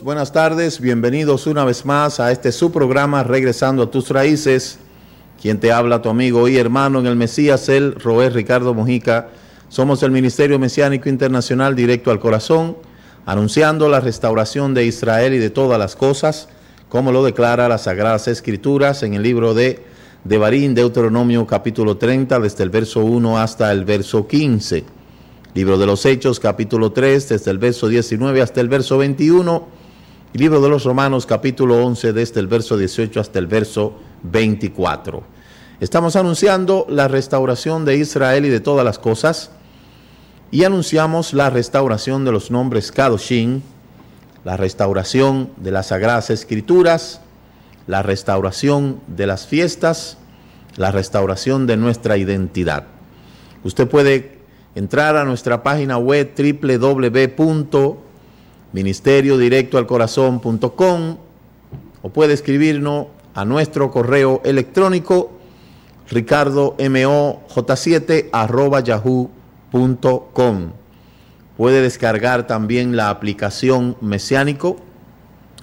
buenas tardes, bienvenidos una vez más a este su programa Regresando a tus raíces. Quien te habla, tu amigo y hermano en el Mesías, el Roel Ricardo Mojica. Somos el Ministerio Mesiánico Internacional Directo al Corazón, anunciando la restauración de Israel y de todas las cosas, como lo declara las Sagradas Escrituras en el libro de Devarín, Deuteronomio capítulo 30, desde el verso 1 hasta el verso 15. Libro de los Hechos, capítulo 3, desde el verso 19 hasta el verso 21 libro de los Romanos capítulo 11 desde este, el verso 18 hasta el verso 24. Estamos anunciando la restauración de Israel y de todas las cosas y anunciamos la restauración de los nombres Kadoshim, la restauración de las sagradas escrituras, la restauración de las fiestas, la restauración de nuestra identidad. Usted puede entrar a nuestra página web www ministerio directo al corazón.com o puede escribirnos a nuestro correo electrónico ricardomoj7 Puede descargar también la aplicación Mesiánico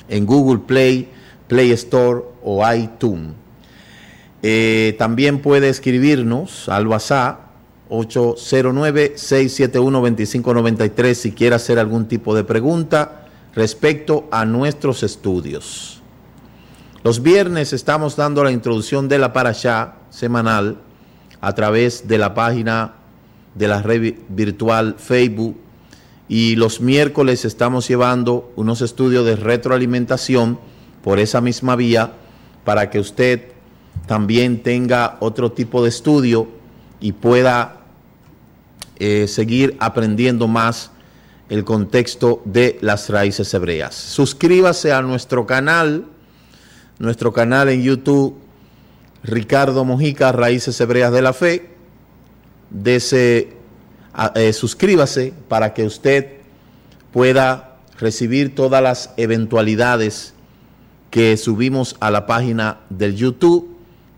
en Google Play, Play Store o iTunes. Eh, también puede escribirnos al WhatsApp 809-671-2593 si quiere hacer algún tipo de pregunta respecto a nuestros estudios. Los viernes estamos dando la introducción de la parashá semanal a través de la página de la red virtual Facebook y los miércoles estamos llevando unos estudios de retroalimentación por esa misma vía para que usted también tenga otro tipo de estudio y pueda eh, seguir aprendiendo más el contexto de las raíces hebreas. Suscríbase a nuestro canal, nuestro canal en YouTube, Ricardo Mojica, Raíces Hebreas de la Fe. Dese, eh, suscríbase para que usted pueda recibir todas las eventualidades que subimos a la página del YouTube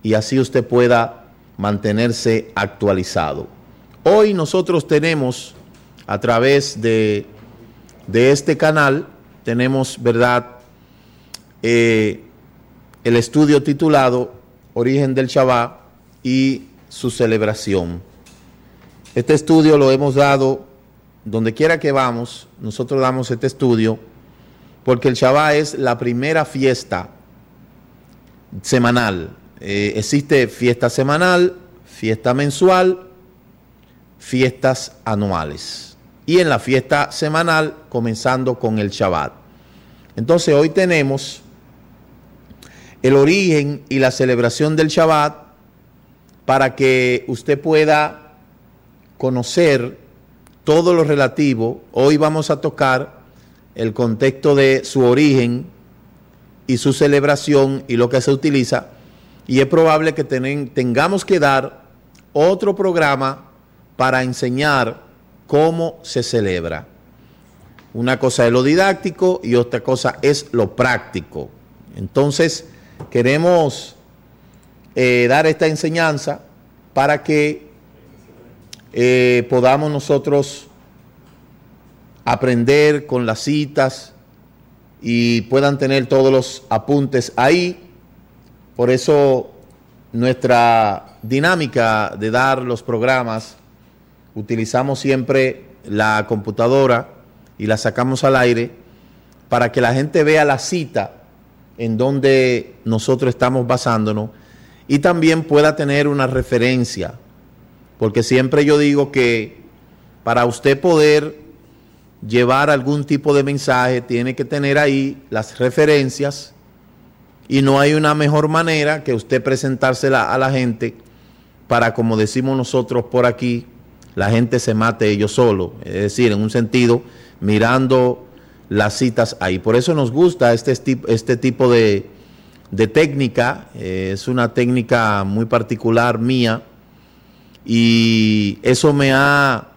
y así usted pueda mantenerse actualizado. Hoy nosotros tenemos, a través de, este canal, tenemos, ¿verdad?, eh, el estudio titulado Origen del Shabbat y su celebración. Este estudio lo hemos dado donde quiera que vamos, nosotros damos este estudio, porque el Shabbat es la primera fiesta semanal. Eh, existe fiesta semanal, fiesta mensual fiestas anuales y en la fiesta semanal comenzando con el Shabbat. Entonces hoy tenemos el origen y la celebración del Shabbat para que usted pueda conocer todo lo relativo. Hoy vamos a tocar el contexto de su origen y su celebración y lo que se utiliza. Y es probable que tengamos que dar otro programa para enseñar cómo se celebra. Una cosa es lo didáctico y otra cosa es lo práctico. Entonces, queremos eh, dar esta enseñanza para que eh, podamos nosotros aprender con las citas y puedan tener todos los apuntes ahí. Por eso nuestra dinámica de dar los programas utilizamos siempre la computadora y la sacamos al aire para que la gente vea la cita en donde nosotros estamos basándonos y también pueda tener una referencia, porque siempre yo digo que para usted poder llevar algún tipo de mensaje tiene que tener ahí las referencias y no hay una mejor manera que usted presentársela a la gente para, como decimos nosotros por aquí, la gente se mate ellos solo, es decir, en un sentido, mirando las citas ahí. Por eso nos gusta este, este tipo de, técnica, eh, es una técnica muy particular mía y eso me ha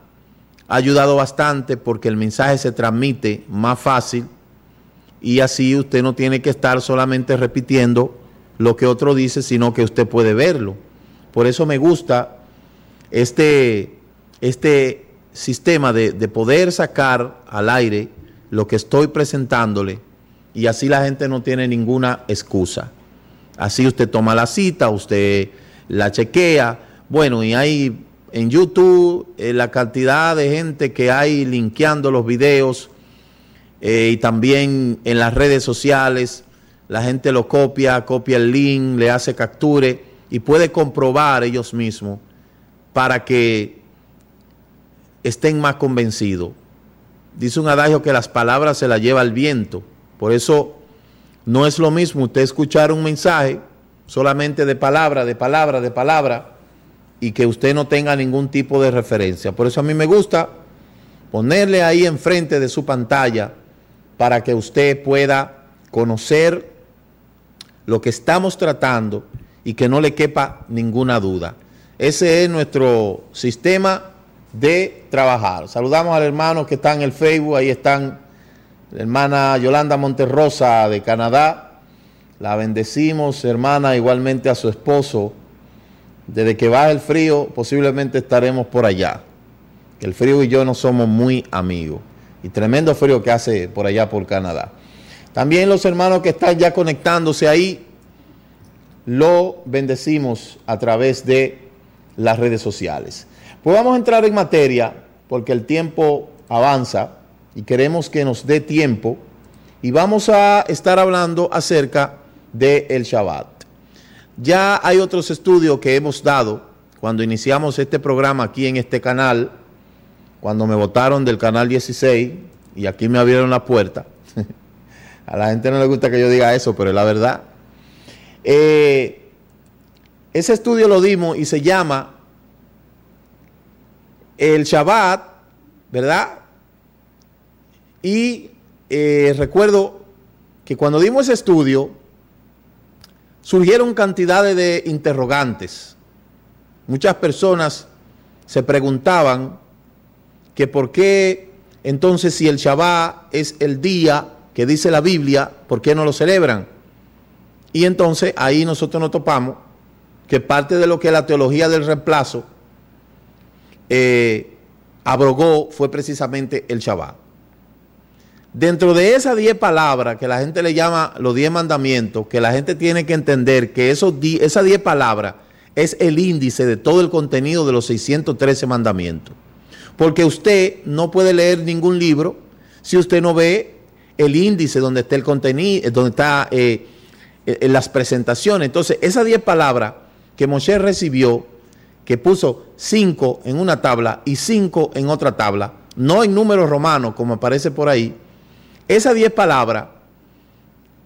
ayudado bastante porque el mensaje se transmite más fácil y así usted no tiene que estar solamente repitiendo lo que otro dice, sino que usted puede verlo. Por eso me gusta este este sistema de, poder sacar al aire lo que estoy presentándole y así la gente no tiene ninguna excusa. Así usted toma la cita, usted la chequea. Bueno, y hay en YouTube eh, la cantidad de gente que hay linkeando los videos eh, y también en las redes sociales. La gente lo copia, copia el link, le hace capture y puede comprobar ellos mismos para que estén más convencidos. Dice un adagio que las palabras se las lleva el viento. Por eso no es lo mismo usted escuchar un mensaje solamente de palabra, de palabra, de palabra, y que usted no tenga ningún tipo de referencia. Por eso a mí me gusta ponerle ahí enfrente de su pantalla para que usted pueda conocer lo que estamos tratando y que no le quepa ninguna duda. Ese es nuestro sistema de trabajar. Saludamos al hermano que está en el Facebook, ahí están la hermana Yolanda Monterrosa de Canadá. La bendecimos, hermana, igualmente a su esposo. Desde que baja el frío, posiblemente estaremos por allá. El frío y yo no somos muy amigos. Y tremendo frío que hace por allá por Canadá. También los hermanos que están ya conectándose ahí, lo bendecimos a través de las redes sociales. Pues vamos a entrar en materia, porque el tiempo avanza y queremos que nos dé tiempo, y vamos a estar hablando acerca del el Shabbat. Ya hay otros estudios que hemos dado cuando iniciamos este programa aquí en este canal, cuando me votaron del canal 16 y aquí me abrieron la puerta. a la gente no le gusta que yo diga eso, pero es la verdad. Eh, ese estudio lo dimos y se llama el Shabbat, ¿verdad? Y eh, recuerdo que cuando dimos ese estudio, surgieron cantidades de interrogantes. Muchas personas se preguntaban que por qué entonces si el Shabbat es el día que dice la Biblia, ¿por qué no lo celebran? Y entonces ahí nosotros nos topamos que parte de lo que es la teología del reemplazo eh, abrogó fue precisamente el Shabbat. Dentro de esas 10 palabras que la gente le llama los 10 mandamientos, que la gente tiene que entender que esos esas 10 palabras es el índice de todo el contenido de los 613 mandamientos. Porque usted no puede leer ningún libro si usted no ve el índice donde está el contenido, eh, donde está en eh, las presentaciones. Entonces, esas 10 palabras que Moshe recibió que puso cinco en una tabla y cinco en otra tabla, no en números romanos como aparece por ahí, esas diez palabras,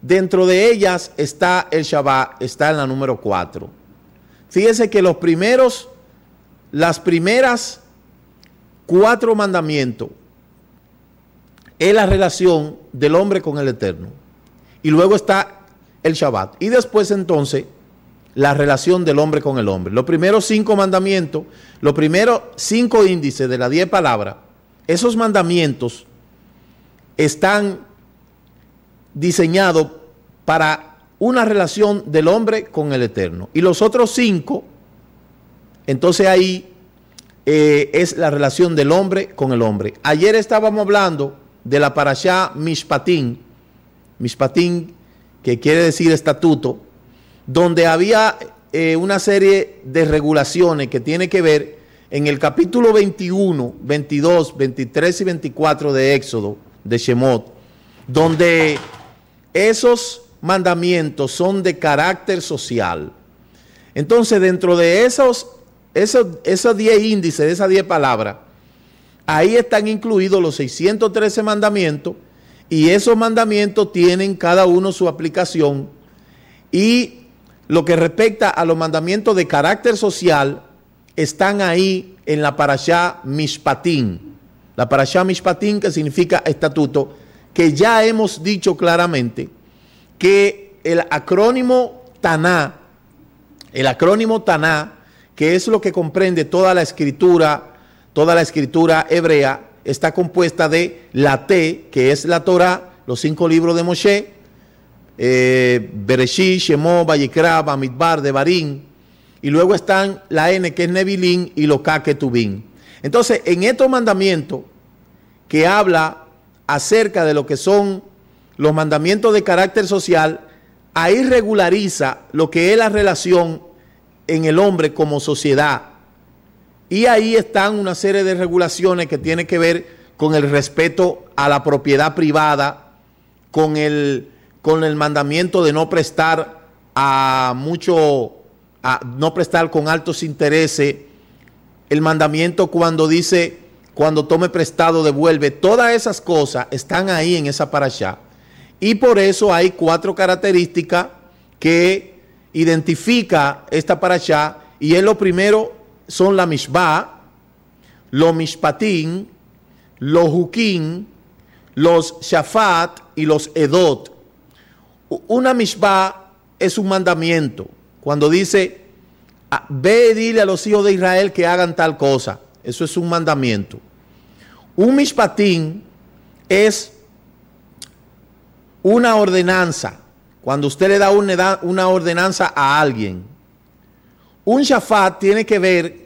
dentro de ellas está el Shabbat, está en la número cuatro. Fíjense que los primeros, las primeras cuatro mandamientos es la relación del hombre con el Eterno. Y luego está el Shabbat. Y después entonces la relación del hombre con el hombre. Los primeros cinco mandamientos, los primeros cinco índices de las diez palabras, esos mandamientos están diseñados para una relación del hombre con el Eterno. Y los otros cinco, entonces ahí eh, es la relación del hombre con el hombre. Ayer estábamos hablando de la parashá Mishpatín, Mishpatín que quiere decir estatuto, donde había eh, una serie de regulaciones que tiene que ver en el capítulo 21, 22, 23 y 24 de Éxodo, de Shemot, donde esos mandamientos son de carácter social. Entonces, dentro de esos 10 esos, índices, de esas 10 palabras, ahí están incluidos los 613 mandamientos y esos mandamientos tienen cada uno su aplicación y lo que respecta a los mandamientos de carácter social, están ahí en la parashá Mishpatín. La parashá Mishpatín que significa estatuto, que ya hemos dicho claramente que el acrónimo Taná, el acrónimo Taná, que es lo que comprende toda la escritura, toda la escritura hebrea, está compuesta de la T, que es la Torah, los cinco libros de Moshe, eh, Bereshí, Shemó, Vallecra, Bamidbar, Devarim, y luego están la N que es Nebilín y los K que es Tubín. Entonces, en estos mandamientos que habla acerca de lo que son los mandamientos de carácter social, ahí regulariza lo que es la relación en el hombre como sociedad. Y ahí están una serie de regulaciones que tienen que ver con el respeto a la propiedad privada, con el con el mandamiento de no prestar a mucho, a no prestar con altos intereses, el mandamiento cuando dice, cuando tome prestado, devuelve, todas esas cosas están ahí en esa parasha. Y por eso hay cuatro características que identifica esta parasha, y es lo primero, son la mishba, los mishpatín, los huquín, los shafat y los edot. Una mishpah es un mandamiento. Cuando dice, ah, ve y dile a los hijos de Israel que hagan tal cosa. Eso es un mandamiento. Un mishpatín es una ordenanza. Cuando usted le da una ordenanza a alguien, un shafat tiene que ver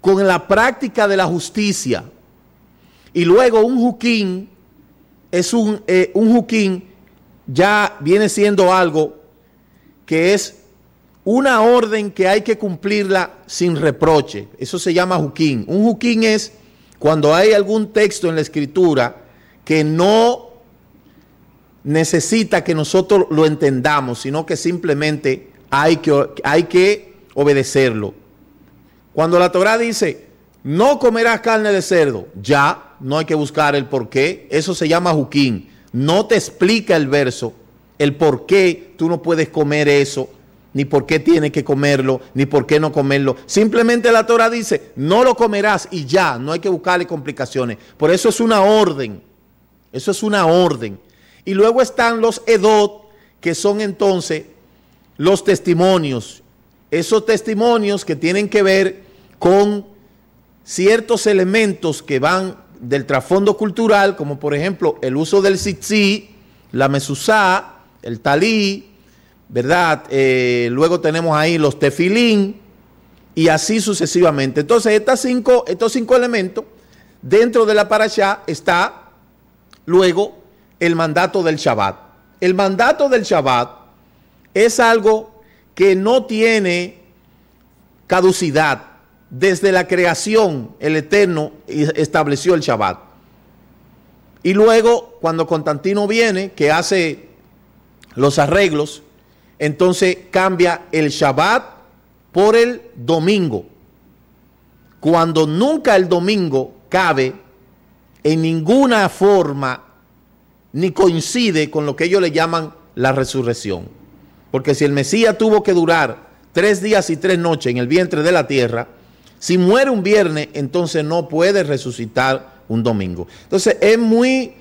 con la práctica de la justicia. Y luego un juquín es un, eh, ya viene siendo algo que es una orden que hay que cumplirla sin reproche. Eso se llama juquín. Un juquín es cuando hay algún texto en la escritura que no necesita que nosotros lo entendamos, sino que simplemente hay que, hay que obedecerlo. Cuando la Torah dice, no comerás carne de cerdo, ya no hay que buscar el porqué, eso se llama juquín. No te explica el verso el por qué tú no puedes comer eso, ni por qué tienes que comerlo, ni por qué no comerlo. Simplemente la Torah dice, no lo comerás y ya, no hay que buscarle complicaciones. Por eso es una orden, eso es una orden. Y luego están los edot, que son entonces los testimonios. Esos testimonios que tienen que ver con ciertos elementos que van del trasfondo cultural, como por ejemplo el uso del tzitzí, la mesuzá, el talí, ¿verdad? Eh, luego tenemos ahí los tefilín y así sucesivamente. Entonces, estas estos cinco elementos, dentro de la parashá está luego el mandato del Shabbat. El mandato del Shabbat es algo que no tiene caducidad, desde la creación el Eterno estableció el Shabbat. Y luego, cuando Constantino viene, que hace los arreglos, entonces cambia el Shabbat por el domingo. Cuando nunca el domingo cabe en ninguna forma ni coincide con lo que ellos le llaman la resurrección. Porque si el Mesías tuvo que durar tres días y tres noches en el vientre de la tierra, si muere un viernes, entonces no puede resucitar un domingo. Entonces es muy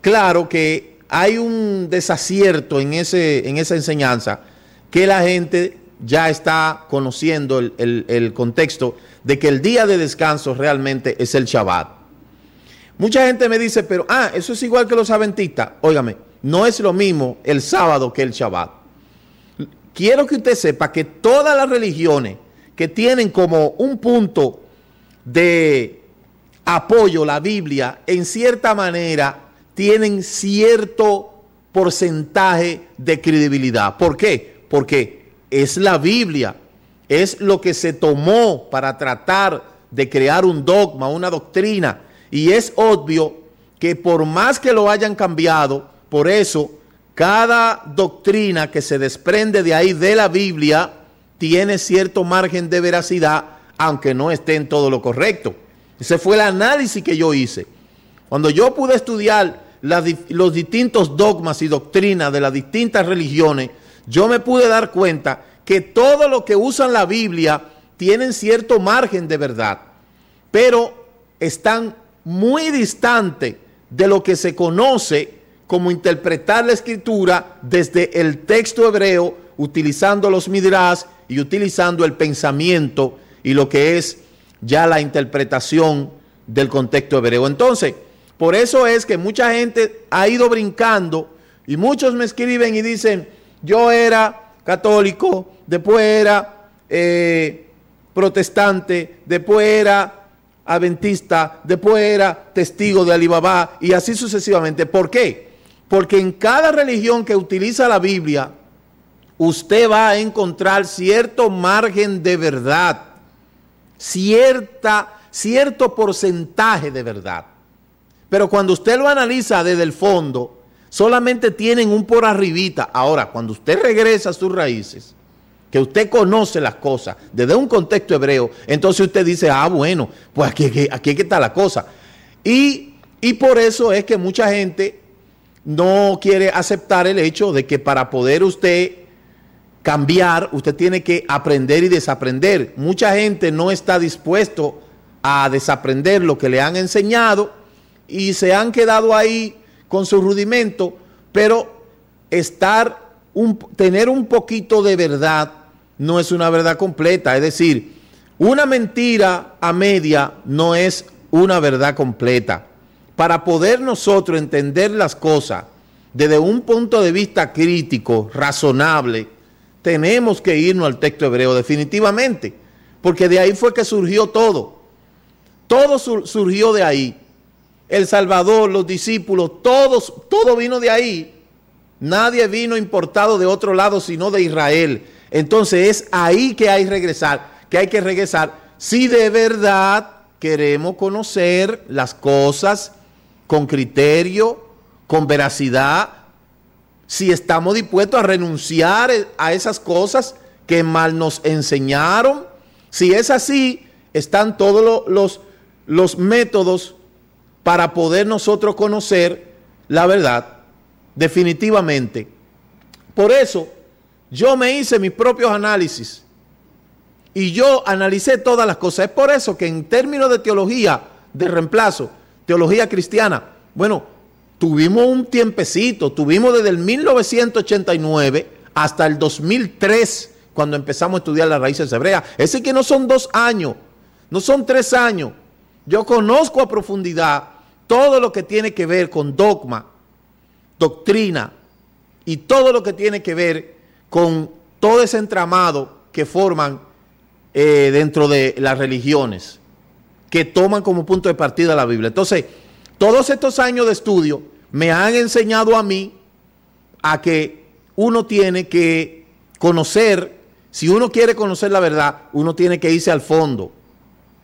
claro que hay un desacierto en, ese, en esa enseñanza que la gente ya está conociendo el, el, contexto de que el día de descanso realmente es el Shabbat. Mucha gente me dice, pero, ah, eso es igual que los adventistas. Óigame, no es lo mismo el sábado que el Shabbat. Quiero que usted sepa que todas las religiones que tienen como un punto de apoyo la Biblia, en cierta manera, tienen cierto porcentaje de credibilidad. ¿Por qué? Porque es la Biblia, es lo que se tomó para tratar de crear un dogma, una doctrina. Y es obvio que por más que lo hayan cambiado, por eso cada doctrina que se desprende de ahí de la Biblia tiene cierto margen de veracidad, aunque no esté en todo lo correcto. Ese fue el análisis que yo hice. Cuando yo pude estudiar los distintos dogmas y doctrinas de las distintas religiones, yo me pude dar cuenta que todo lo que usan la Biblia tienen cierto margen de verdad, pero están muy distantes de lo que se conoce como interpretar la escritura desde el texto hebreo, utilizando los midrash y utilizando el pensamiento y lo que es ya la interpretación del contexto hebreo. Entonces, por eso es que mucha gente ha ido brincando y muchos me escriben y dicen, yo era católico, después era eh, protestante, después era adventista, después era testigo de Alibaba y así sucesivamente. ¿Por qué? Porque en cada religión que utiliza la Biblia, usted va a encontrar cierto margen de verdad, cierta, cierto porcentaje de verdad. Pero cuando usted lo analiza desde el fondo, solamente tienen un por arribita. Ahora, cuando usted regresa a sus raíces, que usted conoce las cosas desde un contexto hebreo, entonces usted dice, ah, bueno, pues aquí, aquí, está la cosa. Y, y por eso es que mucha gente no quiere aceptar el hecho de que para poder usted cambiar, usted tiene que aprender y desaprender. Mucha gente no está dispuesto a desaprender lo que le han enseñado y se han quedado ahí con su rudimento, pero estar tener un poquito de verdad no es una verdad completa, es decir, una mentira a media no es una verdad completa. Para poder nosotros entender las cosas desde un punto de vista crítico, razonable, tenemos que irnos al texto hebreo definitivamente, porque de ahí fue que surgió todo. Todo surgió de ahí. El Salvador, los discípulos, todos, todo vino de ahí. Nadie vino importado de otro lado sino de Israel. Entonces es ahí que hay que regresar, que hay que regresar. Si de verdad queremos conocer las cosas con criterio, con veracidad, si estamos dispuestos a renunciar a esas cosas que mal nos enseñaron. Si es así, están todos los, los métodos para poder nosotros conocer la verdad definitivamente. Por eso yo me hice mis propios análisis y yo analicé todas las cosas. Es por eso que en términos de teología de reemplazo, teología cristiana, bueno, tuvimos un tiempecito, tuvimos desde el 1989 hasta el 2003 cuando empezamos a estudiar las raíces hebreas. Ese que no son dos años, no son tres años. Yo conozco a profundidad todo lo que tiene que ver con dogma, doctrina y todo lo que tiene que ver con todo ese entramado que forman eh, dentro de las religiones, que toman como punto de partida la Biblia. Entonces, todos estos años de estudio me han enseñado a mí a que uno tiene que conocer, si uno quiere conocer la verdad, uno tiene que irse al fondo.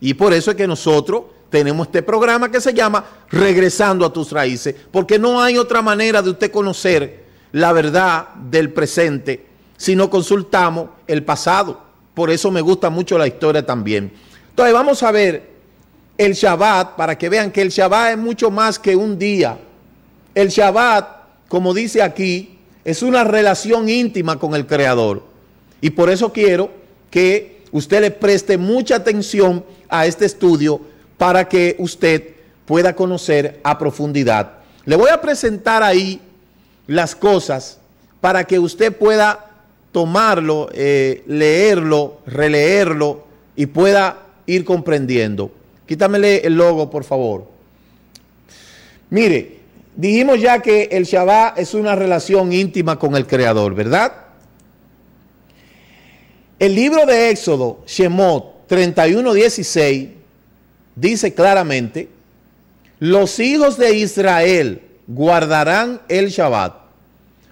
Y por eso es que nosotros tenemos este programa que se llama Regresando a tus raíces, porque no hay otra manera de usted conocer la verdad del presente si no consultamos el pasado. Por eso me gusta mucho la historia también. Entonces vamos a ver el Shabbat, para que vean que el Shabbat es mucho más que un día. El Shabbat, como dice aquí, es una relación íntima con el Creador. Y por eso quiero que usted le preste mucha atención a este estudio para que usted pueda conocer a profundidad. Le voy a presentar ahí las cosas para que usted pueda tomarlo, eh, leerlo, releerlo y pueda ir comprendiendo. Quítamele el logo, por favor. Mire, dijimos ya que el Shabbat es una relación íntima con el Creador, ¿verdad? El libro de Éxodo, Shemot 31.16, dice claramente, los hijos de Israel guardarán el Shabbat,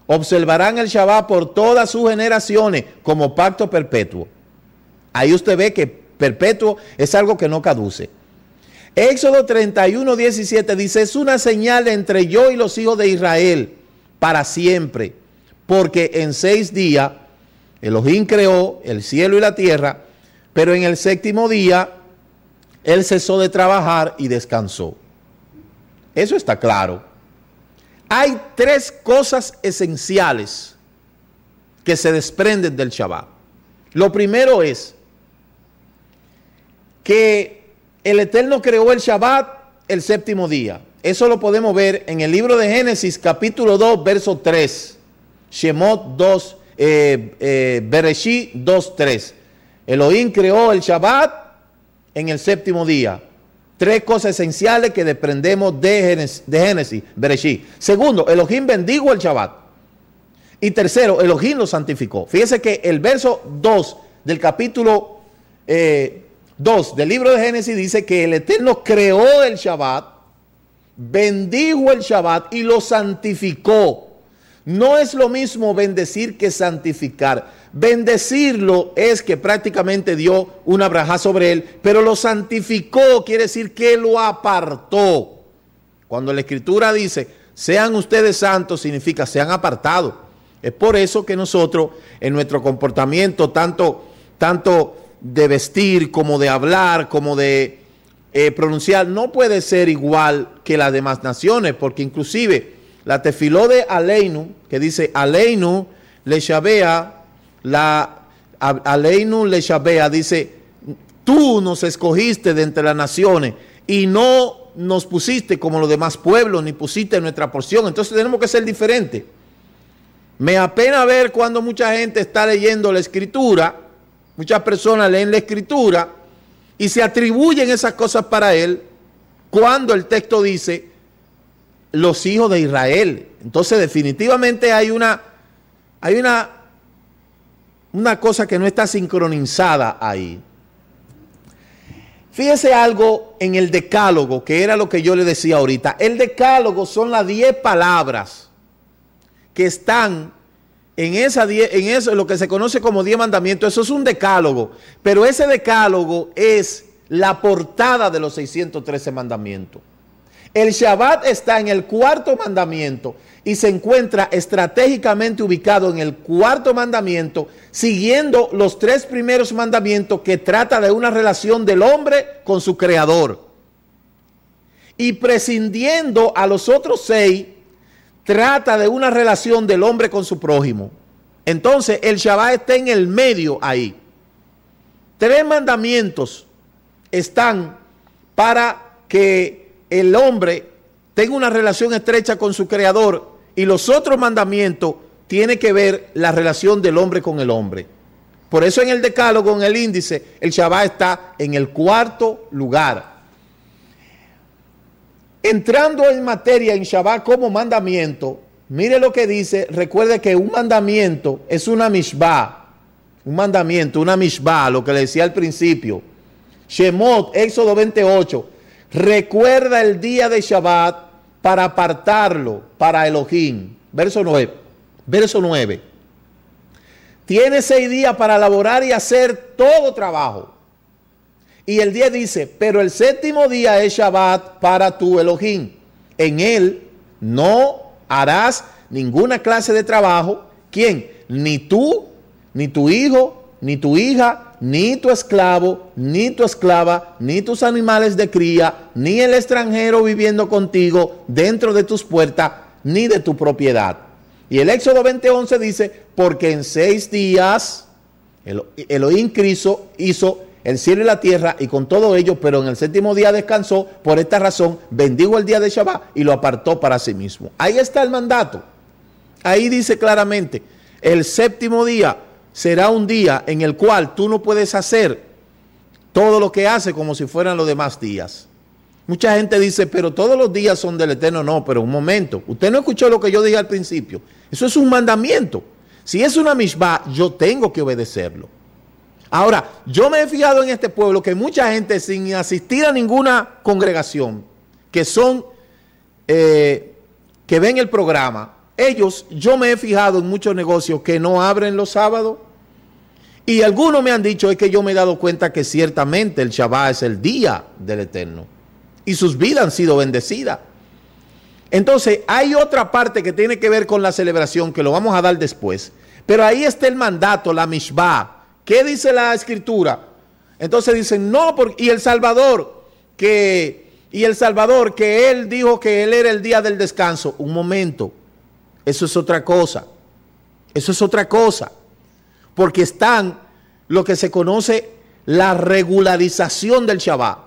observarán el Shabbat por todas sus generaciones como pacto perpetuo. Ahí usted ve que perpetuo es algo que no caduce. Éxodo 31, 17 dice, es una señal entre yo y los hijos de Israel para siempre, porque en seis días Elohim creó el cielo y la tierra, pero en el séptimo día él cesó de trabajar y descansó. Eso está claro. Hay tres cosas esenciales que se desprenden del Shabbat. Lo primero es que el Eterno creó el Shabbat el séptimo día. Eso lo podemos ver en el libro de Génesis capítulo 2, verso 3. Shemot 2, eh, 2, eh, 3. Elohim creó el Shabbat en el séptimo día. Tres cosas esenciales que desprendemos de Génesis, de Génesis Segundo, Elohim bendigo el Shabbat. Y tercero, Elohim lo santificó. Fíjese que el verso 2 del capítulo eh, Dos, del libro de Génesis dice que el Eterno creó el Shabbat, bendijo el Shabbat y lo santificó. No es lo mismo bendecir que santificar. Bendecirlo es que prácticamente dio una braja sobre él, pero lo santificó quiere decir que lo apartó. Cuando la escritura dice, sean ustedes santos, significa sean apartados. Es por eso que nosotros en nuestro comportamiento, tanto, tanto de vestir, como de hablar, como de eh, pronunciar, no puede ser igual que las demás naciones, porque inclusive la tefiló de Aleinu, que dice Aleinu le shabea, la Aleinu le shabea, dice, tú nos escogiste de entre las naciones y no nos pusiste como los demás pueblos, ni pusiste nuestra porción, entonces tenemos que ser diferentes. Me apena ver cuando mucha gente está leyendo la escritura, Muchas personas leen la escritura y se atribuyen esas cosas para él cuando el texto dice los hijos de Israel. Entonces definitivamente hay una, hay una, una cosa que no está sincronizada ahí. Fíjese algo en el decálogo, que era lo que yo le decía ahorita. El decálogo son las diez palabras que están en, esa en eso, lo que se conoce como 10 mandamientos, eso es un decálogo. Pero ese decálogo es la portada de los 613 mandamientos. El Shabbat está en el cuarto mandamiento y se encuentra estratégicamente ubicado en el cuarto mandamiento, siguiendo los tres primeros mandamientos que trata de una relación del hombre con su creador. Y prescindiendo a los otros seis, trata de una relación del hombre con su prójimo. Entonces, el Shabbat está en el medio ahí. Tres mandamientos están para que el hombre tenga una relación estrecha con su creador y los otros mandamientos tienen que ver la relación del hombre con el hombre. Por eso en el decálogo, en el índice, el Shabbat está en el cuarto lugar. Entrando en materia en Shabbat como mandamiento, mire lo que dice, recuerde que un mandamiento es una mishbah, un mandamiento, una mishbah, lo que le decía al principio. Shemot, Éxodo 28, recuerda el día de Shabbat para apartarlo para Elohim. Verso 9, verso 9. Tiene seis días para laborar y hacer todo trabajo y el día dice, pero el séptimo día es Shabbat para tu Elohim. En él no harás ninguna clase de trabajo. ¿Quién? Ni tú, ni tu hijo, ni tu hija, ni tu esclavo, ni tu esclava, ni tus animales de cría, ni el extranjero viviendo contigo dentro de tus puertas, ni de tu propiedad. Y el Éxodo 20:11 dice, porque en seis días Elohim Cristo hizo el cielo y la tierra y con todo ello, pero en el séptimo día descansó, por esta razón bendigo el día de Shabbat y lo apartó para sí mismo. Ahí está el mandato. Ahí dice claramente, el séptimo día será un día en el cual tú no puedes hacer todo lo que hace como si fueran los demás días. Mucha gente dice, pero todos los días son del Eterno. No, pero un momento. Usted no escuchó lo que yo dije al principio. Eso es un mandamiento. Si es una mishba, yo tengo que obedecerlo. Ahora, yo me he fijado en este pueblo que mucha gente sin asistir a ninguna congregación, que son, eh, que ven el programa, ellos, yo me he fijado en muchos negocios que no abren los sábados. Y algunos me han dicho, es que yo me he dado cuenta que ciertamente el Shabbat es el día del Eterno. Y sus vidas han sido bendecidas. Entonces, hay otra parte que tiene que ver con la celebración, que lo vamos a dar después. Pero ahí está el mandato, la mishbah ¿Qué dice la escritura? Entonces dicen, no, y el Salvador, que, y el Salvador, que él dijo que él era el día del descanso. Un momento, eso es otra cosa. Eso es otra cosa. Porque están lo que se conoce la regularización del Shabbat.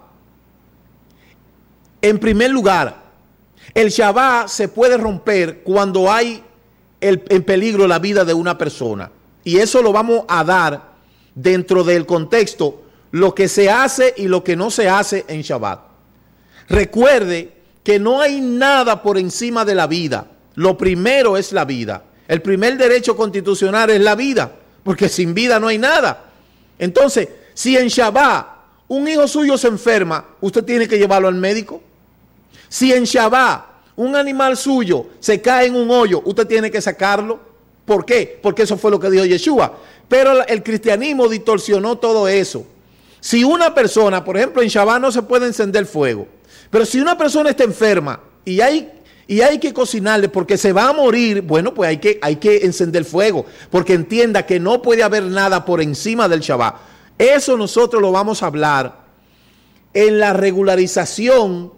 En primer lugar, el Shabbat se puede romper cuando hay el, en peligro la vida de una persona. Y eso lo vamos a dar dentro del contexto lo que se hace y lo que no se hace en Shabbat. Recuerde que no hay nada por encima de la vida. Lo primero es la vida. El primer derecho constitucional es la vida, porque sin vida no hay nada. Entonces, si en Shabbat un hijo suyo se enferma, usted tiene que llevarlo al médico. Si en Shabbat un animal suyo se cae en un hoyo, usted tiene que sacarlo. ¿Por qué? Porque eso fue lo que dijo Yeshua. Pero el cristianismo distorsionó todo eso. Si una persona, por ejemplo, en Shabbat no se puede encender fuego, pero si una persona está enferma y hay, y hay que cocinarle porque se va a morir, bueno, pues hay que, hay que encender fuego, porque entienda que no puede haber nada por encima del Shabbat. Eso nosotros lo vamos a hablar en la regularización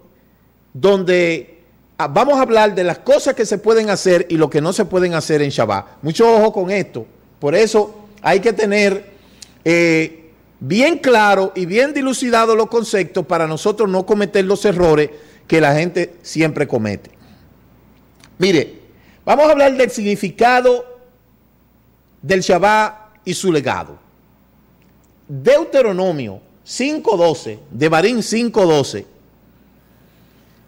donde ah, vamos a hablar de las cosas que se pueden hacer y lo que no se pueden hacer en Shabbat. Mucho ojo con esto. Por eso hay que tener eh, bien claro y bien dilucidados los conceptos para nosotros no cometer los errores que la gente siempre comete. Mire, vamos a hablar del significado del Shabbat y su legado. Deuteronomio 5.12, de Barín 5.12,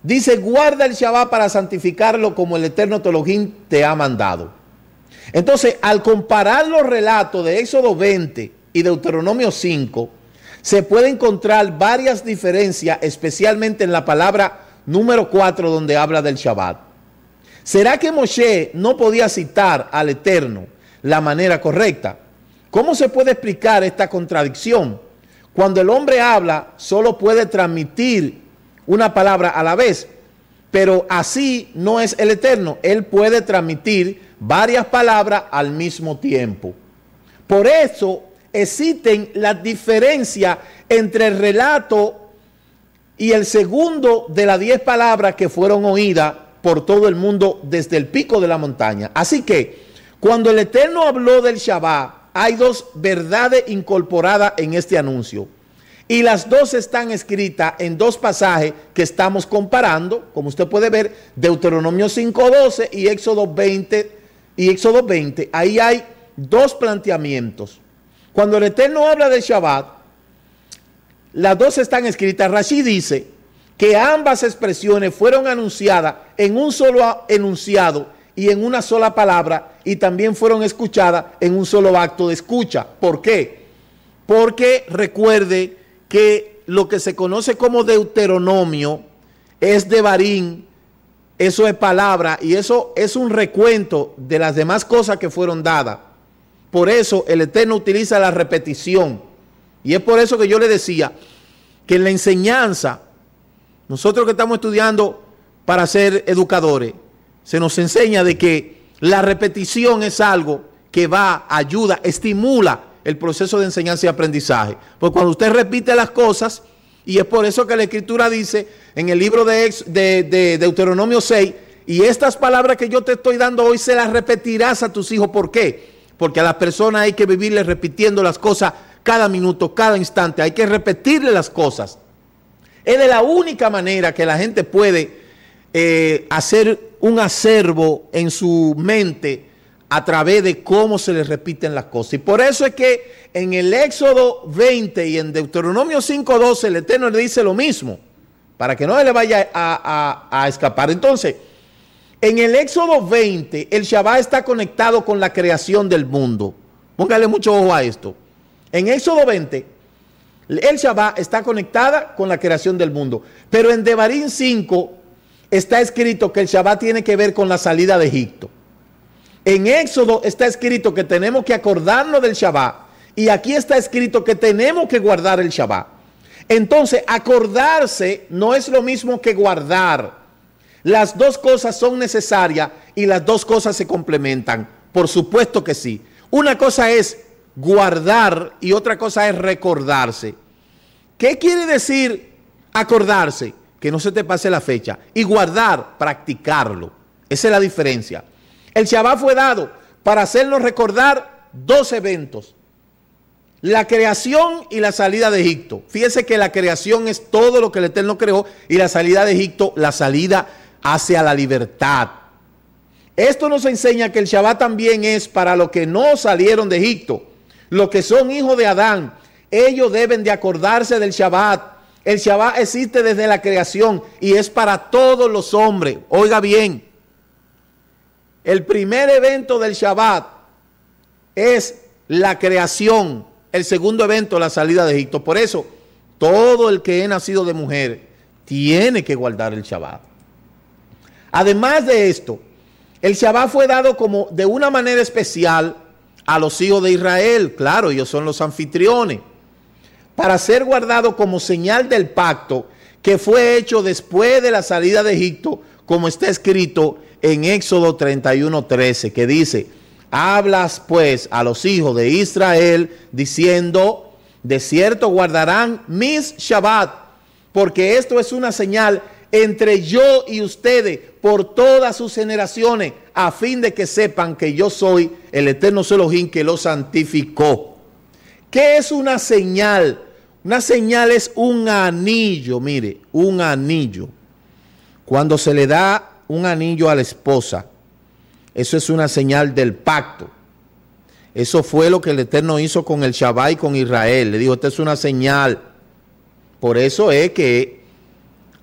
dice, guarda el Shabbat para santificarlo como el eterno Teologín te ha mandado. Entonces, al comparar los relatos de Éxodo 20 y Deuteronomio 5, se puede encontrar varias diferencias, especialmente en la palabra número 4 donde habla del Shabbat. ¿Será que Moshe no podía citar al Eterno la manera correcta? ¿Cómo se puede explicar esta contradicción? Cuando el hombre habla, solo puede transmitir una palabra a la vez, pero así no es el Eterno. Él puede transmitir varias palabras al mismo tiempo. Por eso existen las diferencias entre el relato y el segundo de las diez palabras que fueron oídas por todo el mundo desde el pico de la montaña. Así que cuando el Eterno habló del Shabbat, hay dos verdades incorporadas en este anuncio. Y las dos están escritas en dos pasajes que estamos comparando, como usted puede ver, Deuteronomio 5.12 y Éxodo 20, y Éxodo 20, ahí hay dos planteamientos. Cuando el Eterno habla de Shabbat, las dos están escritas. Rashi dice que ambas expresiones fueron anunciadas en un solo enunciado y en una sola palabra y también fueron escuchadas en un solo acto de escucha. ¿Por qué? Porque recuerde que lo que se conoce como Deuteronomio es de Barín eso es palabra y eso es un recuento de las demás cosas que fueron dadas. Por eso el Eterno utiliza la repetición. Y es por eso que yo le decía que en la enseñanza, nosotros que estamos estudiando para ser educadores, se nos enseña de que la repetición es algo que va, ayuda, estimula el proceso de enseñanza y aprendizaje. Porque cuando usted repite las cosas, y es por eso que la escritura dice en el libro de, Deuteronomio 6, y estas palabras que yo te estoy dando hoy se las repetirás a tus hijos. ¿Por qué? Porque a las personas hay que vivirle repitiendo las cosas cada minuto, cada instante. Hay que repetirle las cosas. Es de la única manera que la gente puede eh, hacer un acervo en su mente a través de cómo se les repiten las cosas. Y por eso es que en el Éxodo 20 y en Deuteronomio 5.12 el Eterno le dice lo mismo, para que no le vaya a, escapar. Entonces, en el Éxodo 20, el Shabbat está conectado con la creación del mundo. Póngale mucho ojo a esto. En Éxodo 20, el Shabbat está conectada con la creación del mundo. Pero en Devarim 5 está escrito que el Shabbat tiene que ver con la salida de Egipto. En Éxodo está escrito que tenemos que acordarnos del Shabbat. Y aquí está escrito que tenemos que guardar el Shabbat. Entonces, acordarse no es lo mismo que guardar. Las dos cosas son necesarias y las dos cosas se complementan. Por supuesto que sí. Una cosa es guardar y otra cosa es recordarse. ¿Qué quiere decir acordarse? Que no se te pase la fecha. Y guardar, practicarlo. Esa es la diferencia. El Shabbat fue dado para hacernos recordar dos eventos. La creación y la salida de Egipto. Fíjese que la creación es todo lo que el Eterno creó y la salida de Egipto, la salida hacia la libertad. Esto nos enseña que el Shabbat también es para los que no salieron de Egipto, los que son hijos de Adán. Ellos deben de acordarse del Shabbat. El Shabbat existe desde la creación y es para todos los hombres. Oiga bien, el primer evento del Shabbat es la creación, el segundo evento la salida de Egipto. Por eso, todo el que es nacido de mujer tiene que guardar el Shabbat. Además de esto, el Shabbat fue dado como de una manera especial a los hijos de Israel, claro, ellos son los anfitriones, para ser guardado como señal del pacto que fue hecho después de la salida de Egipto, como está escrito en Éxodo 31, 13, que dice, hablas pues a los hijos de Israel diciendo, de cierto guardarán mis Shabbat, porque esto es una señal entre yo y ustedes por todas sus generaciones, a fin de que sepan que yo soy el eterno Selohim que lo santificó. ¿Qué es una señal? Una señal es un anillo, mire, un anillo. Cuando se le da un anillo a la esposa, eso es una señal del pacto. Eso fue lo que el Eterno hizo con el Shabbat y con Israel. Le dijo, esta es una señal. Por eso es que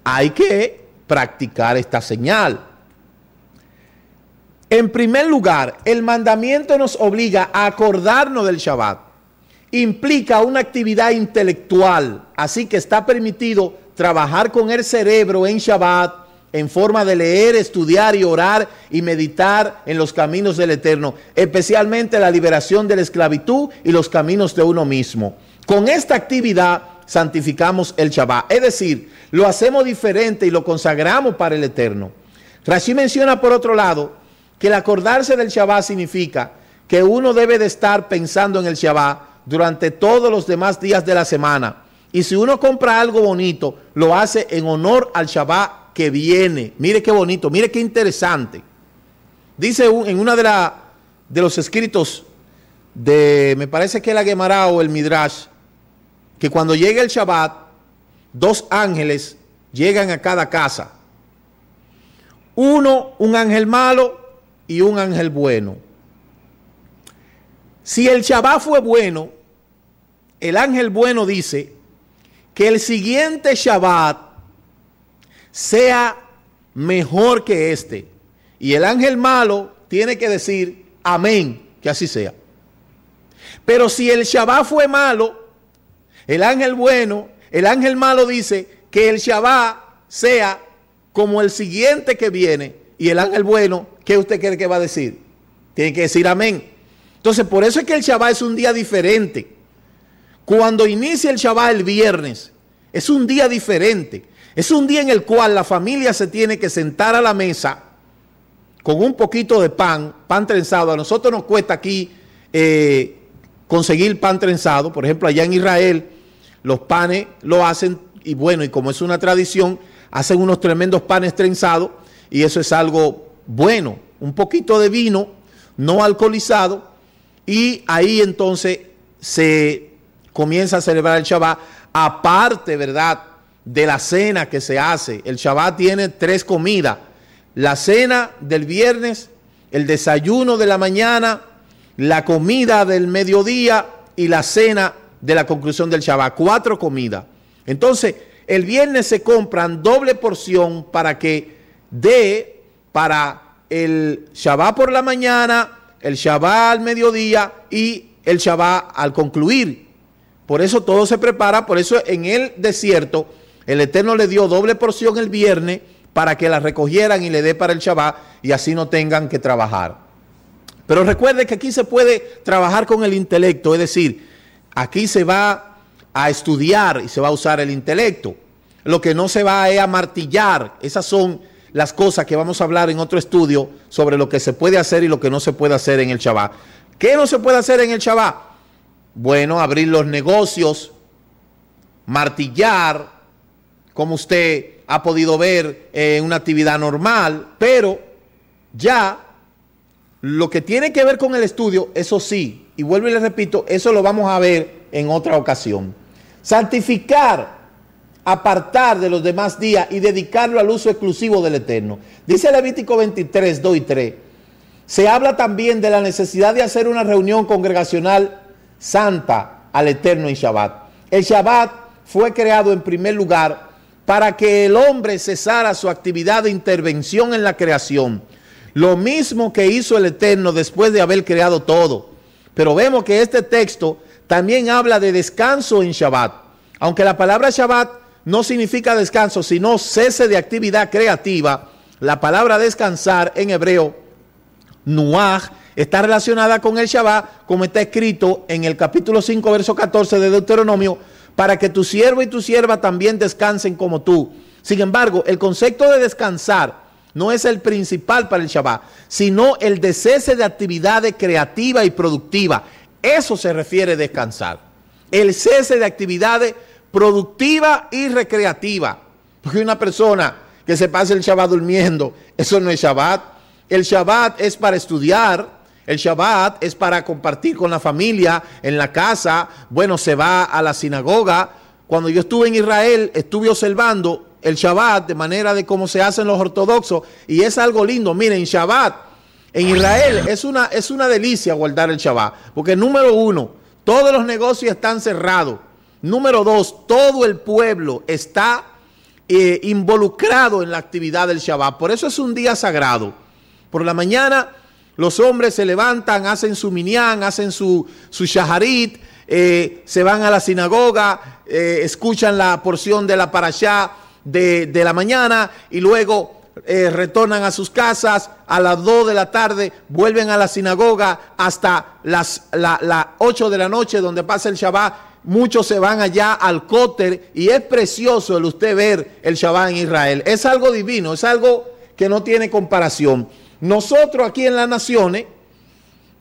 hay que practicar esta señal. En primer lugar, el mandamiento nos obliga a acordarnos del Shabbat. Implica una actividad intelectual, así que está permitido trabajar con el cerebro en Shabbat en forma de leer, estudiar y orar y meditar en los caminos del Eterno, especialmente la liberación de la esclavitud y los caminos de uno mismo. Con esta actividad santificamos el Shabbat, es decir, lo hacemos diferente y lo consagramos para el Eterno. Rashi menciona por otro lado que el acordarse del Shabbat significa que uno debe de estar pensando en el Shabbat durante todos los demás días de la semana. Y si uno compra algo bonito, lo hace en honor al Shabbat que viene. Mire qué bonito, mire qué interesante. Dice en una de, los escritos de, me parece que la Gemara o el Midrash, que cuando llega el Shabbat, dos ángeles llegan a cada casa. Uno, un ángel malo y un ángel bueno. Si el Shabbat fue bueno, el ángel bueno dice que el siguiente Shabbat sea mejor que este. Y el ángel malo tiene que decir, amén, que así sea. Pero si el Shabbat fue malo, el ángel bueno, el ángel malo dice que el Shabbat sea como el siguiente que viene. Y el ángel bueno, ¿qué usted cree que va a decir? Tiene que decir amén. Entonces, por eso es que el Shabbat es un día diferente. Cuando inicia el Shabbat el viernes, es un día diferente. Es un día en el cual la familia se tiene que sentar a la mesa con un poquito de pan, pan trenzado. A nosotros nos cuesta aquí eh, conseguir pan trenzado. Por ejemplo, allá en Israel los panes lo hacen y bueno, y como es una tradición, hacen unos tremendos panes trenzados y eso es algo bueno. Un poquito de vino no alcoholizado y ahí entonces se comienza a celebrar el Shabbat. Aparte, ¿verdad? de la cena que se hace. El Shabbat tiene tres comidas. La cena del viernes, el desayuno de la mañana, la comida del mediodía y la cena de la conclusión del Shabbat. Cuatro comidas. Entonces, el viernes se compran doble porción para que dé para el Shabbat por la mañana, el Shabbat al mediodía y el Shabbat al concluir. Por eso todo se prepara, por eso en el desierto el Eterno le dio doble porción el viernes para que la recogieran y le dé para el Shabbat y así no tengan que trabajar. Pero recuerde que aquí se puede trabajar con el intelecto, es decir, aquí se va a estudiar y se va a usar el intelecto. Lo que no se va es a martillar. Esas son las cosas que vamos a hablar en otro estudio sobre lo que se puede hacer y lo que no se puede hacer en el Shabbat. ¿Qué no se puede hacer en el Shabbat? Bueno, abrir los negocios, martillar, como usted ha podido ver en una actividad normal, pero ya lo que tiene que ver con el estudio, eso sí, y vuelvo y le repito, eso lo vamos a ver en otra ocasión. Santificar, apartar de los demás días y dedicarlo al uso exclusivo del Eterno. Dice Levítico 23, 2 y 3. Se habla también de la necesidad de hacer una reunión congregacional santa al Eterno en Shabbat. El Shabbat fue creado en primer lugar para que el hombre cesara su actividad de intervención en la creación. Lo mismo que hizo el Eterno después de haber creado todo. Pero vemos que este texto también habla de descanso en Shabbat. Aunque la palabra Shabbat no significa descanso, sino cese de actividad creativa, la palabra descansar en hebreo, nuaj, está relacionada con el Shabbat, como está escrito en el capítulo 5, verso 14 de Deuteronomio, para que tu siervo y tu sierva también descansen como tú. Sin embargo, el concepto de descansar no es el principal para el Shabbat, sino el de cese de actividades creativa y productiva. Eso se refiere a descansar. El cese de actividades productiva y recreativa. Porque una persona que se pase el Shabbat durmiendo, eso no es Shabbat. El Shabbat es para estudiar, el Shabbat es para compartir con la familia, en la casa, bueno, se va a la sinagoga. Cuando yo estuve en Israel, estuve observando el Shabbat de manera de cómo se hacen los ortodoxos y es algo lindo. Miren, Shabbat en Israel es una, es una delicia guardar el Shabbat, porque número uno, todos los negocios están cerrados. Número dos, todo el pueblo está eh, involucrado en la actividad del Shabbat. Por eso es un día sagrado. Por la mañana los hombres se levantan, hacen su minián, hacen su, shaharit, eh, se van a la sinagoga, eh, escuchan la porción de la parashá de, de la mañana y luego eh, retornan a sus casas a las 2 de la tarde, vuelven a la sinagoga hasta las la, 8 de la noche donde pasa el Shabbat. Muchos se van allá al cóter y es precioso el usted ver el Shabbat en Israel. Es algo divino, es algo que no tiene comparación. Nosotros aquí en las naciones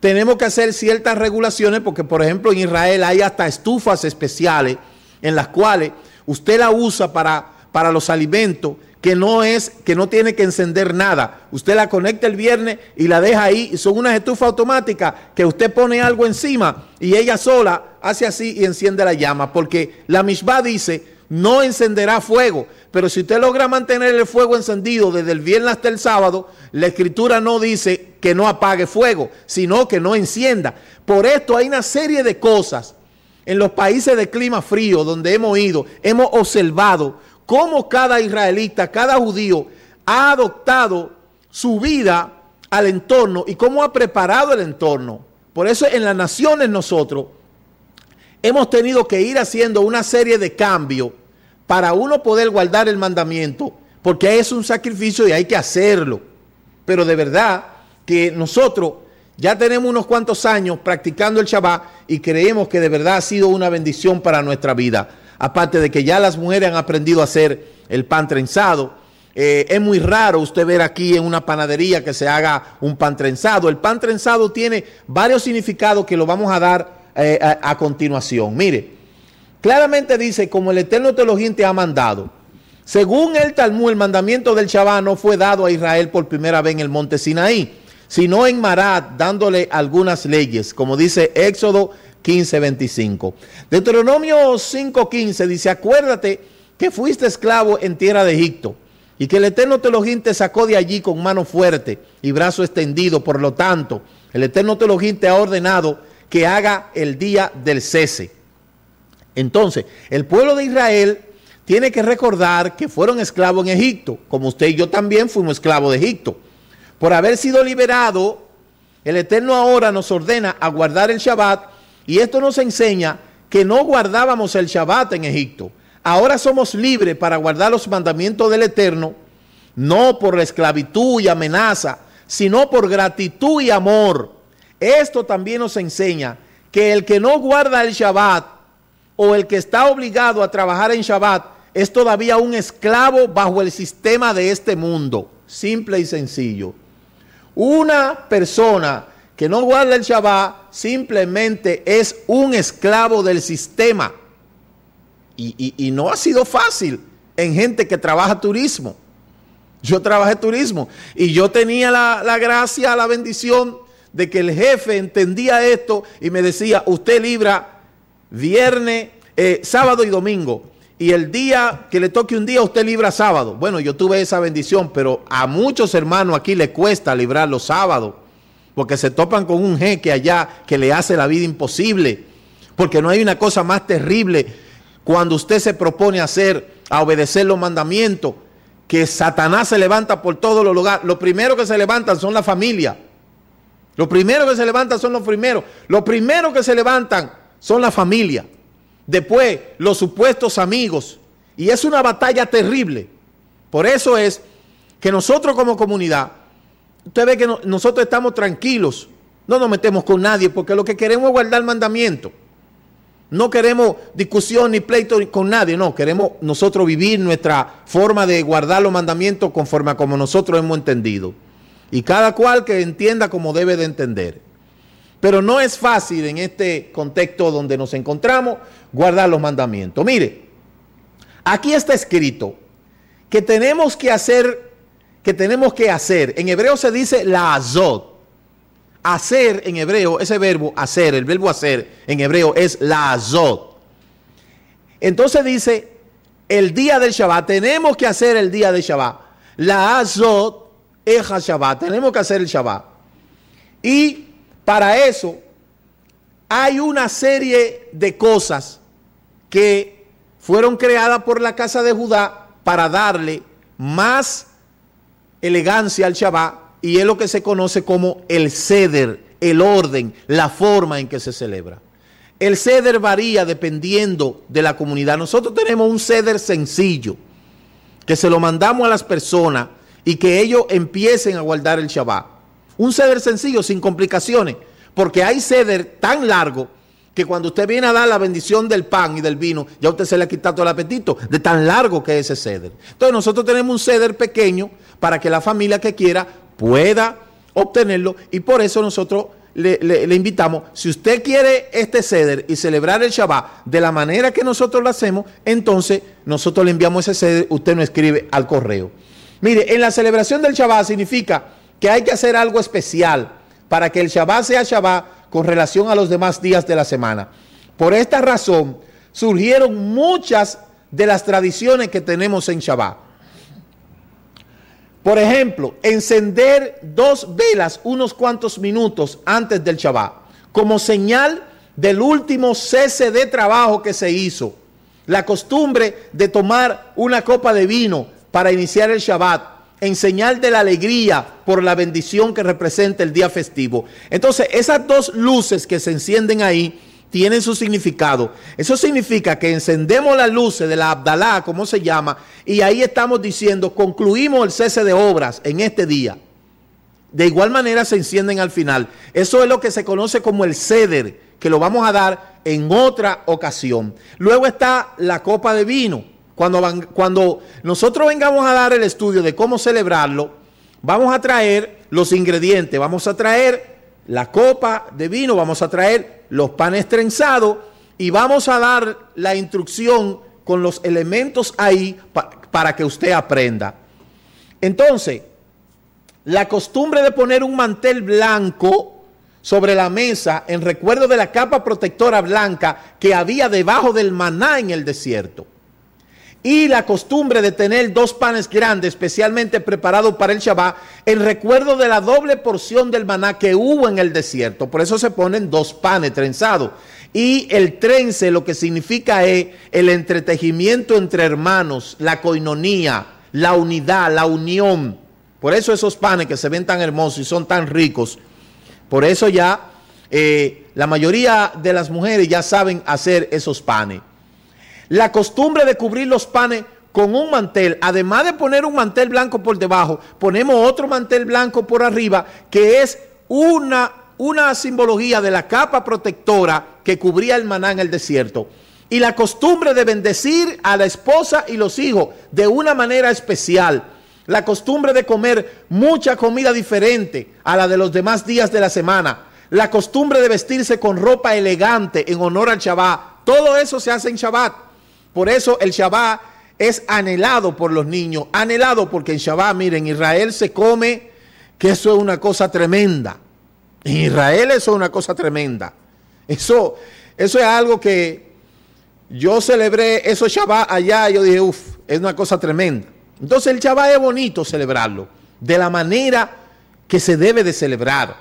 tenemos que hacer ciertas regulaciones porque, por ejemplo, en Israel hay hasta estufas especiales en las cuales usted la usa para, para los alimentos que no es, que no tiene que encender nada. Usted la conecta el viernes y la deja ahí. Son unas estufas automáticas que usted pone algo encima y ella sola hace así y enciende la llama. Porque la Mishbah dice no encenderá fuego. Pero si usted logra mantener el fuego encendido desde el viernes hasta el sábado, la escritura no dice que no apague fuego, sino que no encienda. Por esto hay una serie de cosas en los países de clima frío donde hemos ido, hemos observado cómo cada israelita, cada judío ha adoptado su vida al entorno y cómo ha preparado el entorno. Por eso en las naciones nosotros hemos tenido que ir haciendo una serie de cambios para uno poder guardar el mandamiento, porque es un sacrificio y hay que hacerlo. Pero de verdad que nosotros ya tenemos unos cuantos años practicando el Shabbat y creemos que de verdad ha sido una bendición para nuestra vida. Aparte de que ya las mujeres han aprendido a hacer el pan trenzado. Eh, es muy raro usted ver aquí en una panadería que se haga un pan trenzado. El pan trenzado tiene varios significados que lo vamos a dar eh, a, continuación. Mire, claramente dice, como el Eterno Teologín te ha mandado. Según el Talmud, el mandamiento del Shabbat no fue dado a Israel por primera vez en el monte Sinaí, sino en Marat, dándole algunas leyes, como dice Éxodo 15, 25. Deuteronomio 5.15 dice, acuérdate que fuiste esclavo en tierra de Egipto y que el Eterno Teologín te sacó de allí con mano fuerte y brazo extendido. Por lo tanto, el Eterno Teologín te ha ordenado que haga el día del cese. Entonces, el pueblo de Israel tiene que recordar que fueron esclavos en Egipto, como usted y yo también fuimos esclavos de Egipto. Por haber sido liberado, el Eterno ahora nos ordena a guardar el Shabbat y esto nos enseña que no guardábamos el Shabbat en Egipto. Ahora somos libres para guardar los mandamientos del Eterno, no por la esclavitud y amenaza, sino por gratitud y amor esto también nos enseña que el que no guarda el Shabbat o el que está obligado a trabajar en Shabbat es todavía un esclavo bajo el sistema de este mundo. Simple y sencillo. Una persona que no guarda el Shabbat simplemente es un esclavo del sistema. Y, no ha sido fácil en gente que trabaja turismo. Yo trabajé turismo y yo tenía la, la gracia, la bendición de que el jefe entendía esto y me decía, usted libra viernes, eh, sábado y domingo. Y el día que le toque un día, usted libra sábado. Bueno, yo tuve esa bendición, pero a muchos hermanos aquí le cuesta librar los sábados, porque se topan con un jeque allá que le hace la vida imposible, porque no hay una cosa más terrible cuando usted se propone hacer, a obedecer los mandamientos, que Satanás se levanta por todos los lugares. Lo primero que se levantan son la familia. Los primeros que se levantan son los primeros. Los primeros que se levantan son la familia. Después, los supuestos amigos. Y es una batalla terrible. Por eso es que nosotros como comunidad, usted ve que nosotros estamos tranquilos. No nos metemos con nadie porque lo que queremos es guardar mandamiento. No queremos discusión ni pleito con nadie, no, queremos nosotros vivir nuestra forma de guardar los mandamientos conforme a como nosotros hemos entendido. Y cada cual que entienda como debe de entender. Pero no es fácil en este contexto donde nos encontramos guardar los mandamientos. Mire, aquí está escrito que tenemos que hacer, que tenemos que hacer, en hebreo se dice la azot. Hacer en hebreo, ese verbo hacer, el verbo hacer en hebreo es la azot. Entonces dice, el día del Shabbat, tenemos que hacer el día del Shabbat. La azot es Shabbat. Tenemos que hacer el Shabbat. Y para eso hay una serie de cosas que fueron creadas por la casa de Judá para darle más elegancia al Shabbat y es lo que se conoce como el ceder, el orden, la forma en que se celebra. El ceder varía dependiendo de la comunidad. Nosotros tenemos un ceder sencillo que se lo mandamos a las personas y que ellos empiecen a guardar el Shabbat. Un ceder sencillo, sin complicaciones, porque hay ceder tan largo que cuando usted viene a dar la bendición del pan y del vino, ya usted se le ha quitado el apetito de tan largo que es ese ceder. Entonces nosotros tenemos un ceder pequeño para que la familia que quiera pueda obtenerlo y por eso nosotros le, le, invitamos, si usted quiere este ceder y celebrar el Shabbat de la manera que nosotros lo hacemos, entonces nosotros le enviamos ese ceder, usted nos escribe al correo. Mire, en la celebración del Shabbat significa que hay que hacer algo especial para que el Shabbat sea Shabbat con relación a los demás días de la semana. Por esta razón surgieron muchas de las tradiciones que tenemos en Shabbat. Por ejemplo, encender dos velas unos cuantos minutos antes del Shabbat, como señal del último cese de trabajo que se hizo. La costumbre de tomar una copa de vino para iniciar el Shabbat en señal de la alegría por la bendición que representa el día festivo. Entonces, esas dos luces que se encienden ahí tienen su significado. Eso significa que encendemos las luces de la Abdalá, como se llama, y ahí estamos diciendo, concluimos el cese de obras en este día. De igual manera se encienden al final. Eso es lo que se conoce como el ceder, que lo vamos a dar en otra ocasión. Luego está la copa de vino cuando, nosotros vengamos a dar el estudio de cómo celebrarlo, vamos a traer los ingredientes, vamos a traer la copa de vino, vamos a traer los panes trenzados y vamos a dar la instrucción con los elementos ahí para que usted aprenda. Entonces, la costumbre de poner un mantel blanco sobre la mesa en recuerdo de la capa protectora blanca que había debajo del maná en el desierto y la costumbre de tener dos panes grandes especialmente preparados para el Shabbat en recuerdo de la doble porción del maná que hubo en el desierto. Por eso se ponen dos panes trenzados. Y el trence lo que significa es eh, el entretejimiento entre hermanos, la coinonía, la unidad, la unión. Por eso esos panes que se ven tan hermosos y son tan ricos. Por eso ya eh, la mayoría de las mujeres ya saben hacer esos panes. La costumbre de cubrir los panes con un mantel, además de poner un mantel blanco por debajo, ponemos otro mantel blanco por arriba, que es una, una simbología de la capa protectora que cubría el maná en el desierto. Y la costumbre de bendecir a la esposa y los hijos de una manera especial. La costumbre de comer mucha comida diferente a la de los demás días de la semana. La costumbre de vestirse con ropa elegante en honor al Shabbat. Todo eso se hace en Shabbat. Por eso el Shabbat es anhelado por los niños, anhelado porque en Shabbat, miren, Israel se come, que eso es una cosa tremenda. En Israel eso es una cosa tremenda. Eso, eso es algo que yo celebré, eso Shabbat allá, yo dije, uff, es una cosa tremenda. Entonces el Shabbat es bonito celebrarlo, de la manera que se debe de celebrar,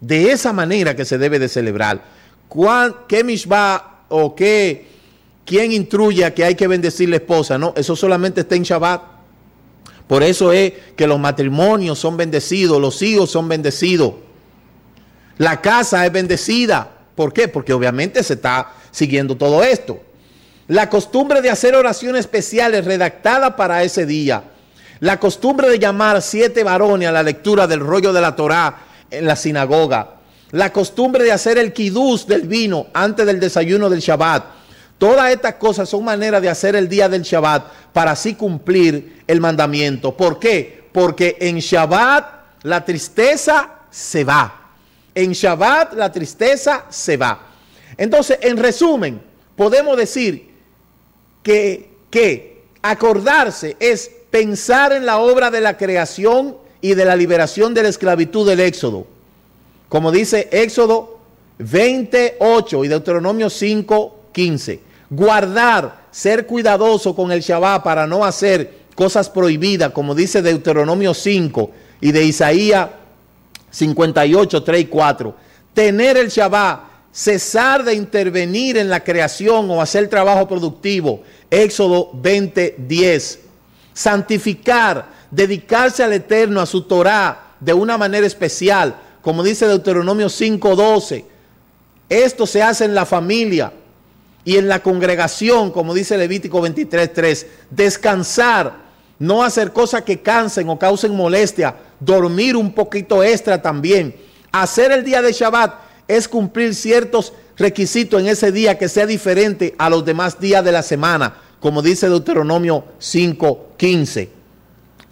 de esa manera que se debe de celebrar. ¿Qué mishba o qué ¿Quién intruya que hay que bendecir la esposa? No, eso solamente está en Shabbat. Por eso es que los matrimonios son bendecidos, los hijos son bendecidos. La casa es bendecida. ¿Por qué? Porque obviamente se está siguiendo todo esto. La costumbre de hacer oraciones especiales redactada para ese día. La costumbre de llamar siete varones a la lectura del rollo de la Torá en la sinagoga. La costumbre de hacer el kidús del vino antes del desayuno del Shabbat Todas estas cosas son maneras de hacer el día del Shabbat para así cumplir el mandamiento. ¿Por qué? Porque en Shabbat la tristeza se va. En Shabbat la tristeza se va. Entonces, en resumen, podemos decir que, acordarse es pensar en la obra de la creación y de la liberación de la esclavitud del Éxodo. Como dice Éxodo 28 y Deuteronomio 5, 15 guardar, ser cuidadoso con el Shabbat para no hacer cosas prohibidas, como dice Deuteronomio 5 y de Isaías 58, 3 y 4. Tener el Shabbat, cesar de intervenir en la creación o hacer trabajo productivo. Éxodo 20, 10. Santificar, dedicarse al Eterno, a su Torah, de una manera especial, como dice Deuteronomio 5, 12. Esto se hace en la familia, y en la congregación, como dice Levítico 23.3, descansar, no hacer cosas que cansen o causen molestia, dormir un poquito extra también. Hacer el día de Shabbat es cumplir ciertos requisitos en ese día que sea diferente a los demás días de la semana, como dice Deuteronomio 5.15.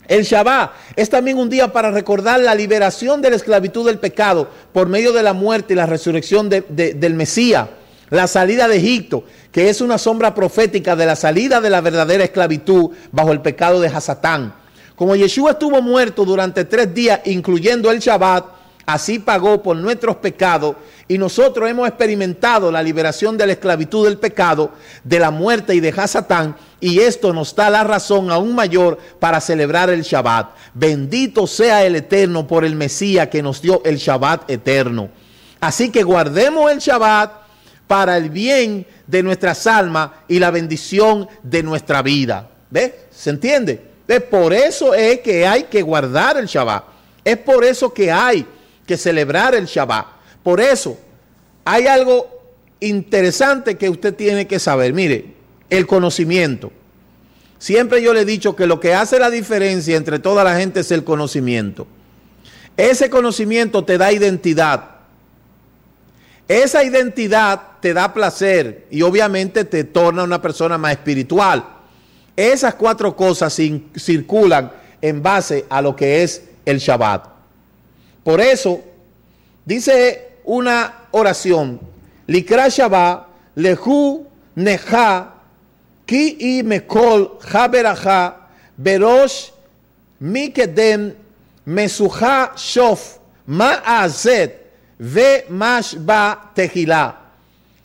El Shabbat es también un día para recordar la liberación de la esclavitud del pecado por medio de la muerte y la resurrección del Mesías la salida de Egipto, que es una sombra profética de la salida de la verdadera esclavitud bajo el pecado de Hasatán. Como Yeshua estuvo muerto durante tres días, incluyendo el Shabbat, así pagó por nuestros pecados y nosotros hemos experimentado la liberación de la esclavitud del pecado, de la muerte y de Hasatán, y esto nos da la razón aún mayor para celebrar el Shabbat. Bendito sea el Eterno por el Mesías que nos dio el Shabbat eterno. Así que guardemos el Shabbat para el bien de nuestras almas y la bendición de nuestra vida. ¿Ves? ¿Se entiende? Por eso es que hay que guardar el Shabbat. Es por eso que hay que celebrar el Shabbat. Por eso hay algo interesante que usted tiene que saber. Mire, el conocimiento. Siempre yo le he dicho que lo que hace la diferencia entre toda la gente es el conocimiento. Ese conocimiento te da identidad. Esa identidad te da placer y obviamente te torna una persona más espiritual. Esas cuatro cosas circulan en base a lo que es el Shabbat. Por eso, dice una oración, Likra Shabbat, Lehu Neha, Ki i Mekol Berosh Mikedem, Mesuha Shof, Ma'azet, Ve mashba tejilá.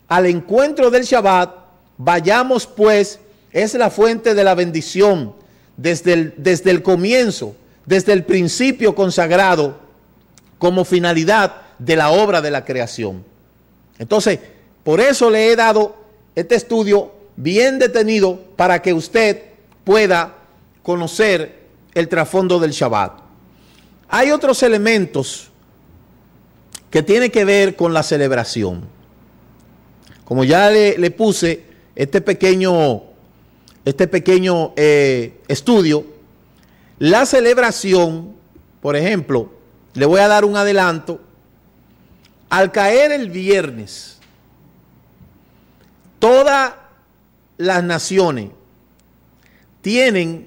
Al encuentro del Shabbat, vayamos pues, es la fuente de la bendición desde el, desde el comienzo, desde el principio consagrado como finalidad de la obra de la creación. Entonces, por eso le he dado este estudio bien detenido para que usted pueda conocer el trasfondo del Shabbat. Hay otros elementos que tiene que ver con la celebración. Como ya le, puse este pequeño, este pequeño eh, estudio, la celebración, por ejemplo, le voy a dar un adelanto, al caer el viernes, todas las naciones tienen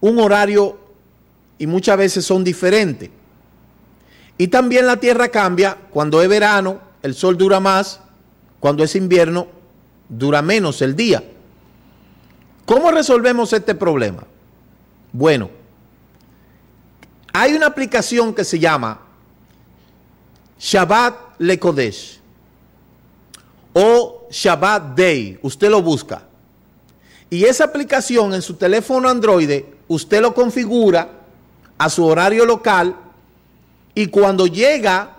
un horario y muchas veces son diferentes. Y también la Tierra cambia, cuando es verano el sol dura más, cuando es invierno dura menos el día. ¿Cómo resolvemos este problema? Bueno, hay una aplicación que se llama Shabbat Lekodesh o Shabbat Day, usted lo busca. Y esa aplicación en su teléfono Android, usted lo configura a su horario local y cuando llega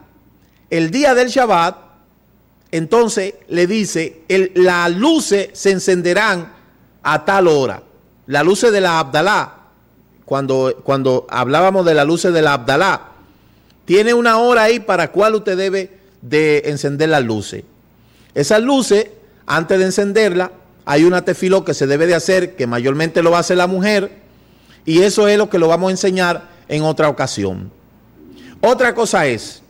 el día del Shabbat, entonces le dice, la las luces se encenderán a tal hora. Las luces de la Abdalá, cuando, cuando hablábamos de las luces de la Abdalá, tiene una hora ahí para cual usted debe de encender las luces. Esas luces, antes de encenderlas, hay una tefiló que se debe de hacer, que mayormente lo hace la mujer, y eso es lo que lo vamos a enseñar en otra ocasión. Otra cosa es,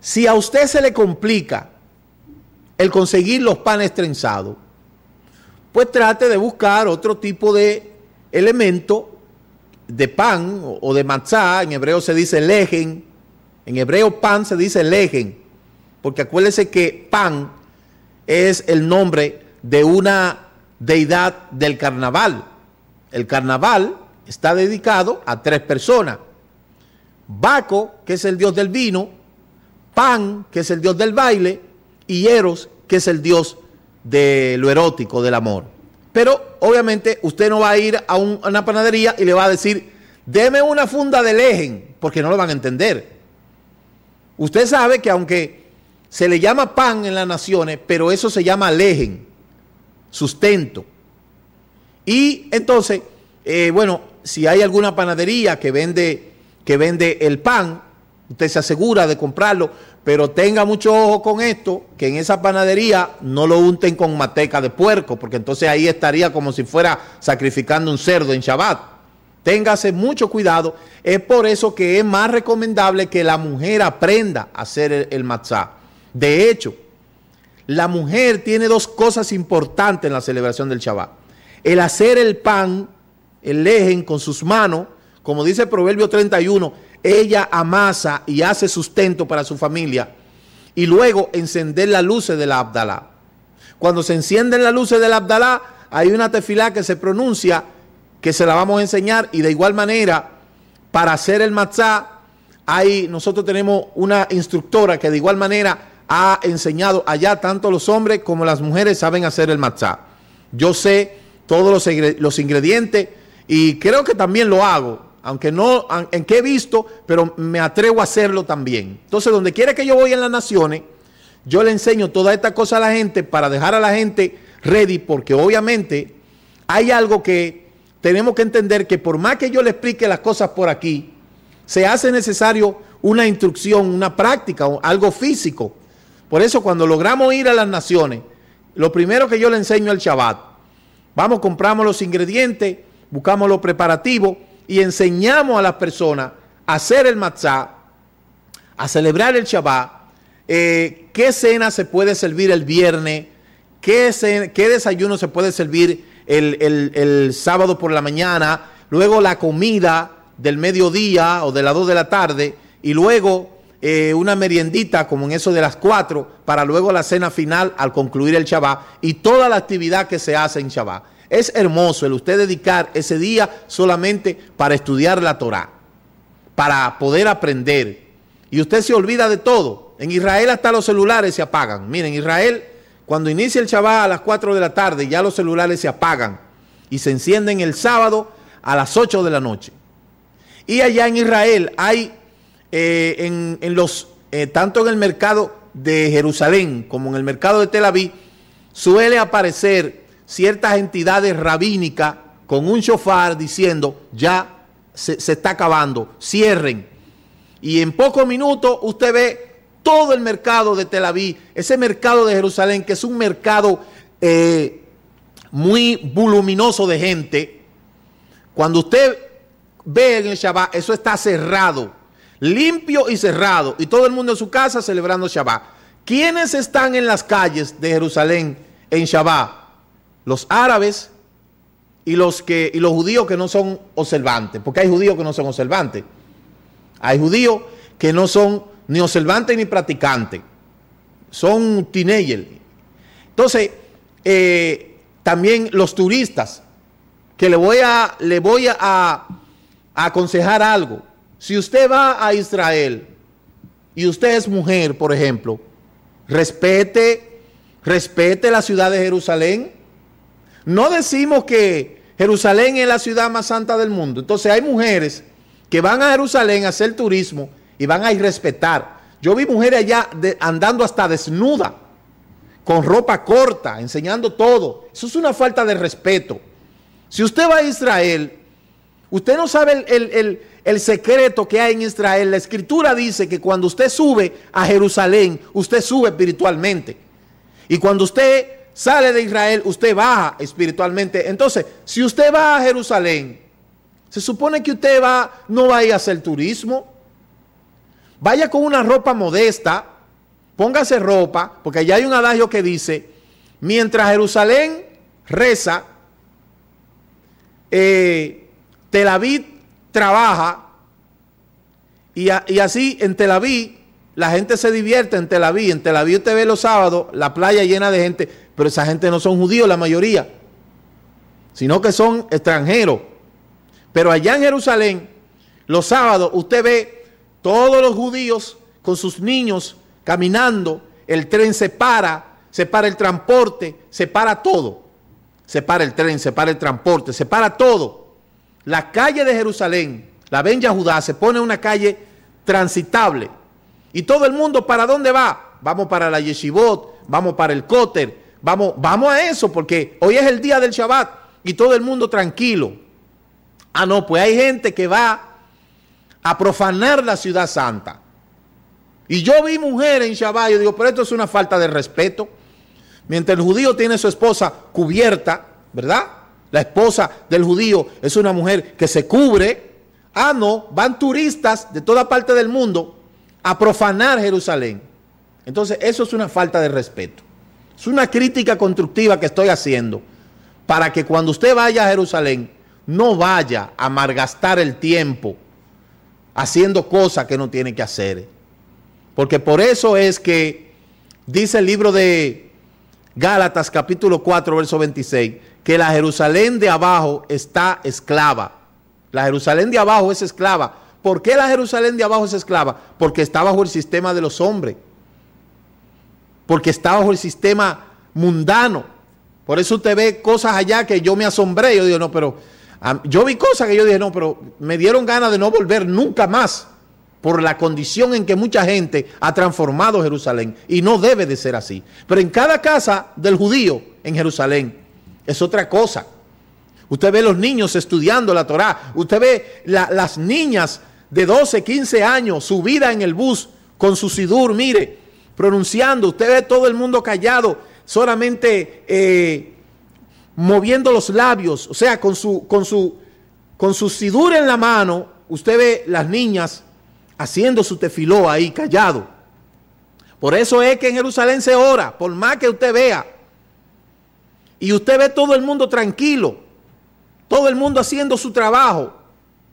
si a usted se le complica el conseguir los panes trenzados, pues trate de buscar otro tipo de elemento de pan o de matzá, en hebreo se dice lejen, en hebreo pan se dice lejen, porque acuérdese que pan es el nombre de una deidad del carnaval. El carnaval está dedicado a tres personas, Baco, que es el dios del vino, Pan, que es el dios del baile, y Eros, que es el dios de lo erótico, del amor. Pero obviamente usted no va a ir a, una panadería y le va a decir, deme una funda de lejen, porque no lo van a entender. Usted sabe que aunque se le llama pan en las naciones, pero eso se llama lejen, sustento. Y entonces, eh, bueno, si hay alguna panadería que vende que vende el pan, usted se asegura de comprarlo, pero tenga mucho ojo con esto, que en esa panadería no lo unten con mateca de puerco, porque entonces ahí estaría como si fuera sacrificando un cerdo en Shabbat. Téngase mucho cuidado, es por eso que es más recomendable que la mujer aprenda a hacer el, matzá. De hecho, la mujer tiene dos cosas importantes en la celebración del Shabbat. El hacer el pan, el lejen con sus manos, como dice Proverbio 31, ella amasa y hace sustento para su familia. Y luego encender las luces de la Abdalá. Cuando se encienden las luces de la Abdalá, hay una tefilá que se pronuncia, que se la vamos a enseñar. Y de igual manera, para hacer el matzá, hay, nosotros tenemos una instructora que de igual manera ha enseñado allá tanto los hombres como las mujeres saben hacer el matzá. Yo sé todos los ingredientes y creo que también lo hago aunque no, en qué he visto, pero me atrevo a hacerlo también. Entonces, donde quiera que yo voy en las naciones, yo le enseño toda esta cosa a la gente para dejar a la gente ready, porque obviamente hay algo que tenemos que entender que por más que yo le explique las cosas por aquí, se hace necesario una instrucción, una práctica, algo físico. Por eso cuando logramos ir a las naciones, lo primero que yo le enseño al Shabbat, vamos, compramos los ingredientes, buscamos los preparativos, y enseñamos a las personas a hacer el matzá, a celebrar el Shabbat, eh, qué cena se puede servir el viernes, qué, desayuno se puede servir el, sábado por la mañana, luego la comida del mediodía o de las 2 de la tarde, y luego eh, una meriendita como en eso de las cuatro, para luego la cena final al concluir el Shabbat, y toda la actividad que se hace en Shabbat. Es hermoso el usted dedicar ese día solamente para estudiar la Torá, para poder aprender. Y usted se olvida de todo. En Israel hasta los celulares se apagan. Miren, Israel, cuando inicia el Shabbat a las 4 de la tarde, ya los celulares se apagan y se encienden el sábado a las 8 de la noche. Y allá en Israel hay, eh, en, los, eh, tanto en el mercado de Jerusalén como en el mercado de Tel Aviv, suele aparecer ciertas entidades rabínicas con un shofar diciendo, ya se, está acabando, cierren. Y en pocos minutos usted ve todo el mercado de Tel Aviv, ese mercado de Jerusalén, que es un mercado eh, muy voluminoso de gente. Cuando usted ve en el Shabbat, eso está cerrado, limpio y cerrado, y todo el mundo en su casa celebrando Shabbat. ¿Quiénes están en las calles de Jerusalén en Shabbat? los árabes y los, que, los judíos que no son observantes, porque hay judíos que no son observantes. Hay judíos que no son ni observantes ni practicantes. Son teenagers. Entonces, eh, también los turistas, que le voy, a, le voy a, aconsejar algo. Si usted va a Israel y usted es mujer, por ejemplo, respete, respete la ciudad de Jerusalén, no decimos que Jerusalén es la ciudad más santa del mundo. Entonces hay mujeres que van a Jerusalén a hacer turismo y van a respetar. Yo vi mujeres allá andando hasta desnuda, con ropa corta, enseñando todo. Eso es una falta de respeto. Si usted va a Israel, usted no sabe el, el secreto que hay en Israel. La escritura dice que cuando usted sube a Jerusalén, usted sube espiritualmente. Y cuando usted sale de Israel, usted baja espiritualmente. Entonces, si usted va a Jerusalén, se supone que usted va, no va a ir a hacer turismo. Vaya con una ropa modesta, póngase ropa, porque allá hay un adagio que dice, mientras Jerusalén reza, eh, Tel Aviv trabaja, y, y, así en Tel Aviv la gente se divierte, en Tel Aviv, en Tel Aviv usted ve los sábados la playa llena de gente, pero esa gente no son judíos la mayoría, sino que son extranjeros. Pero allá en Jerusalén, los sábados, usted ve todos los judíos con sus niños caminando, el tren se para, se para el transporte, se para todo. Se para el tren, se para el transporte, se para todo. La calle de Jerusalén, la Benja Judá, se pone una calle transitable. Y todo el mundo, ¿para dónde va? Vamos para la Yeshivot, vamos para el Cóter, Vamos, a eso, porque hoy es el día del Shabbat y todo el mundo tranquilo. Ah, no, pues hay gente que va a profanar la ciudad santa. Y yo vi mujeres en Shabbat, yo digo, pero esto es una falta de respeto. Mientras el judío tiene su esposa cubierta, ¿verdad? La esposa del judío es una mujer que se cubre. Ah, no, van turistas de toda parte del mundo a profanar Jerusalén. Entonces, eso es una falta de respeto. Es una crítica constructiva que estoy haciendo para que cuando usted vaya a Jerusalén no vaya a margastar el tiempo haciendo cosas que no tiene que hacer. Porque por eso es que dice el libro de Gálatas capítulo 4, verso 26, que la Jerusalén de abajo está esclava. La Jerusalén de abajo es esclava. ¿Por qué la Jerusalén de abajo es esclava? Porque está bajo el sistema de los hombres porque está bajo el sistema mundano. Por eso usted ve cosas allá que yo me asombré. Yo no, pero yo vi cosas que yo dije, no, pero me dieron ganas de no volver nunca más por la condición en que mucha gente ha transformado Jerusalén. Y no debe de ser así. Pero en cada casa del judío en Jerusalén es otra cosa. Usted ve los niños estudiando la Torá. Usted ve las niñas de 12, 15 años vida en el bus con su sidur, mire, pronunciando, usted ve todo el mundo callado, solamente eh, moviendo los labios, o sea, con su, con su, con su sidura en la mano, usted ve las niñas haciendo su tefiló ahí callado. Por eso es que en Jerusalén se ora, por más que usted vea. Y usted ve todo el mundo tranquilo, todo el mundo haciendo su trabajo.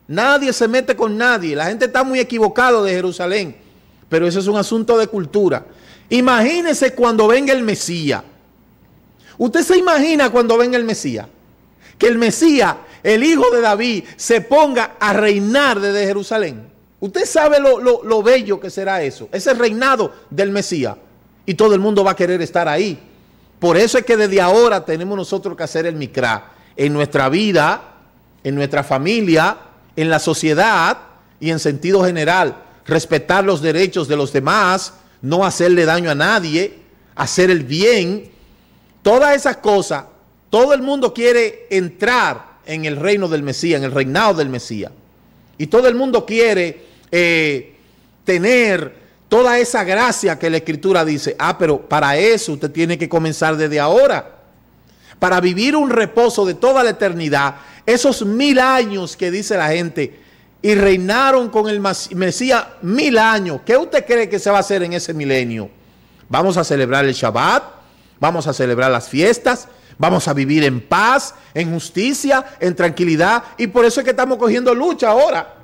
Nadie se mete con nadie. La gente está muy equivocada de Jerusalén. Pero eso es un asunto de cultura. Imagínese cuando venga el Mesías. ¿Usted se imagina cuando venga el Mesías? Que el Mesías, el hijo de David, se ponga a reinar desde Jerusalén. Usted sabe lo, bello que será eso, ese reinado del Mesías. Y todo el mundo va a querer estar ahí. Por eso es que desde ahora tenemos nosotros que hacer el micrá en nuestra vida, en nuestra familia, en la sociedad y en sentido general respetar los derechos de los demás, no hacerle daño a nadie, hacer el bien. Todas esas cosas, todo el mundo quiere entrar en el reino del Mesías, en el reinado del Mesías. Y todo el mundo quiere eh, tener toda esa gracia que la Escritura dice. Ah, pero para eso usted tiene que comenzar desde ahora. Para vivir un reposo de toda la eternidad, esos mil años que dice la gente, y reinaron con el Mesías mil años. ¿Qué usted cree que se va a hacer en ese milenio? Vamos a celebrar el Shabbat, vamos a celebrar las fiestas, vamos a vivir en paz, en justicia, en tranquilidad. Y por eso es que estamos cogiendo lucha ahora.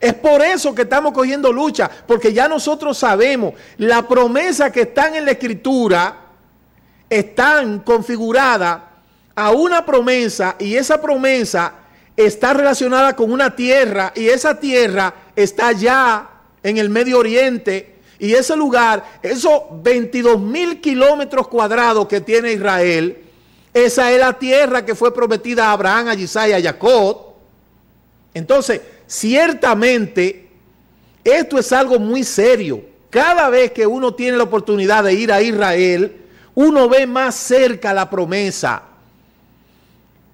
Es por eso que estamos cogiendo lucha, porque ya nosotros sabemos, la promesa que están en la escritura están configuradas a una promesa y esa promesa está relacionada con una tierra y esa tierra está allá en el Medio Oriente y ese lugar, esos 22 mil kilómetros cuadrados que tiene Israel, esa es la tierra que fue prometida a Abraham, a Isaac y a Jacob. Entonces, ciertamente, esto es algo muy serio. Cada vez que uno tiene la oportunidad de ir a Israel, uno ve más cerca la promesa,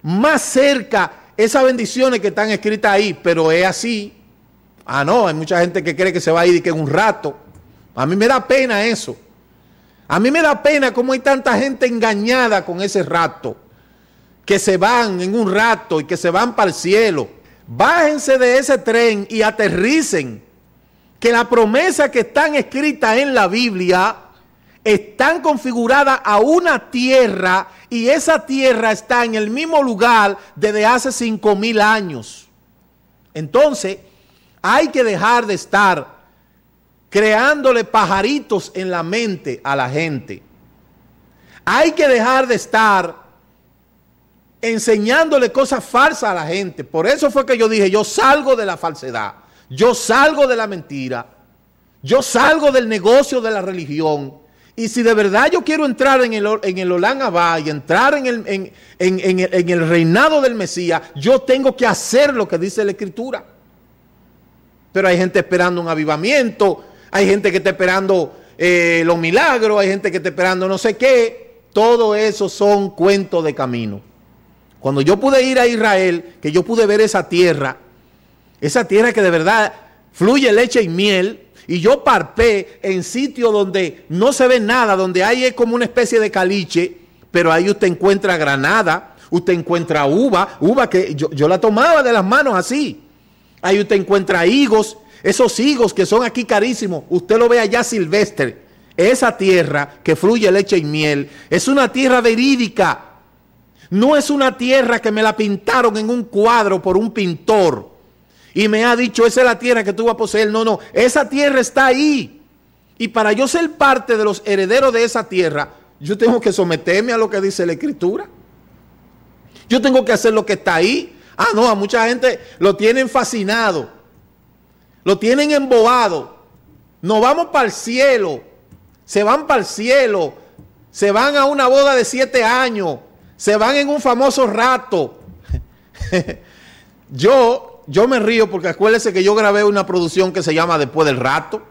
más cerca esas bendiciones que están escritas ahí, pero es así. Ah, no, hay mucha gente que cree que se va a ir y que en un rato. A mí me da pena eso. A mí me da pena cómo hay tanta gente engañada con ese rato, que se van en un rato y que se van para el cielo. Bájense de ese tren y aterricen, que la promesa que están escritas en la Biblia están configuradas a una tierra y esa tierra está en el mismo lugar desde hace 5.000 años. Entonces, hay que dejar de estar creándole pajaritos en la mente a la gente. Hay que dejar de estar enseñándole cosas falsas a la gente. Por eso fue que yo dije, yo salgo de la falsedad, yo salgo de la mentira, yo salgo del negocio de la religión. Y si de verdad yo quiero entrar en el, en el Olán va y entrar en el, reinado del Mesías, yo tengo que hacer lo que dice la Escritura. Pero hay gente esperando un avivamiento, hay gente que está esperando eh, los milagros, hay gente que está esperando no sé qué. Todo eso son cuentos de camino. Cuando yo pude ir a Israel, que yo pude ver esa tierra, esa tierra que de verdad fluye leche y miel, y yo parpé en sitio donde no se ve nada, donde hay eh, como una especie de caliche, pero ahí usted encuentra granada, usted encuentra uva, uva que yo, yo la tomaba de las manos así. Ahí usted encuentra higos, esos higos que son aquí carísimos, usted lo ve allá silvestre. Esa tierra que fluye leche y miel es una tierra verídica. No es una tierra que me la pintaron en un cuadro por un pintor y me ha dicho, esa es la tierra que tú vas a poseer. No, no, esa tierra está ahí. Y para yo ser parte de los herederos de esa tierra, yo tengo que someterme a lo que dice la escritura. Yo tengo que hacer lo que está ahí. Ah, no, a mucha gente lo tienen fascinado. Lo tienen embobado. Nos vamos para el cielo. Se van para el cielo. Se van a una boda de siete años. Se van en un famoso rato. yo yo me río porque acuérdese que yo grabé una producción que se llama Después del Rato.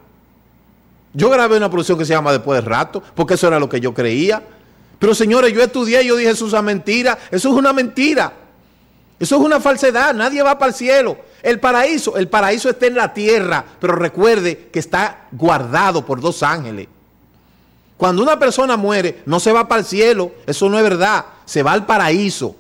Yo grabé una producción que se llama Después del Rato, porque eso era lo que yo creía. Pero señores, yo estudié y yo dije, eso es una mentira, eso es una mentira. Eso es una falsedad, nadie va para el cielo. El paraíso, el paraíso está en la tierra, pero recuerde que está guardado por dos ángeles. Cuando una persona muere, no se va para el cielo, eso no es verdad, se va al paraíso.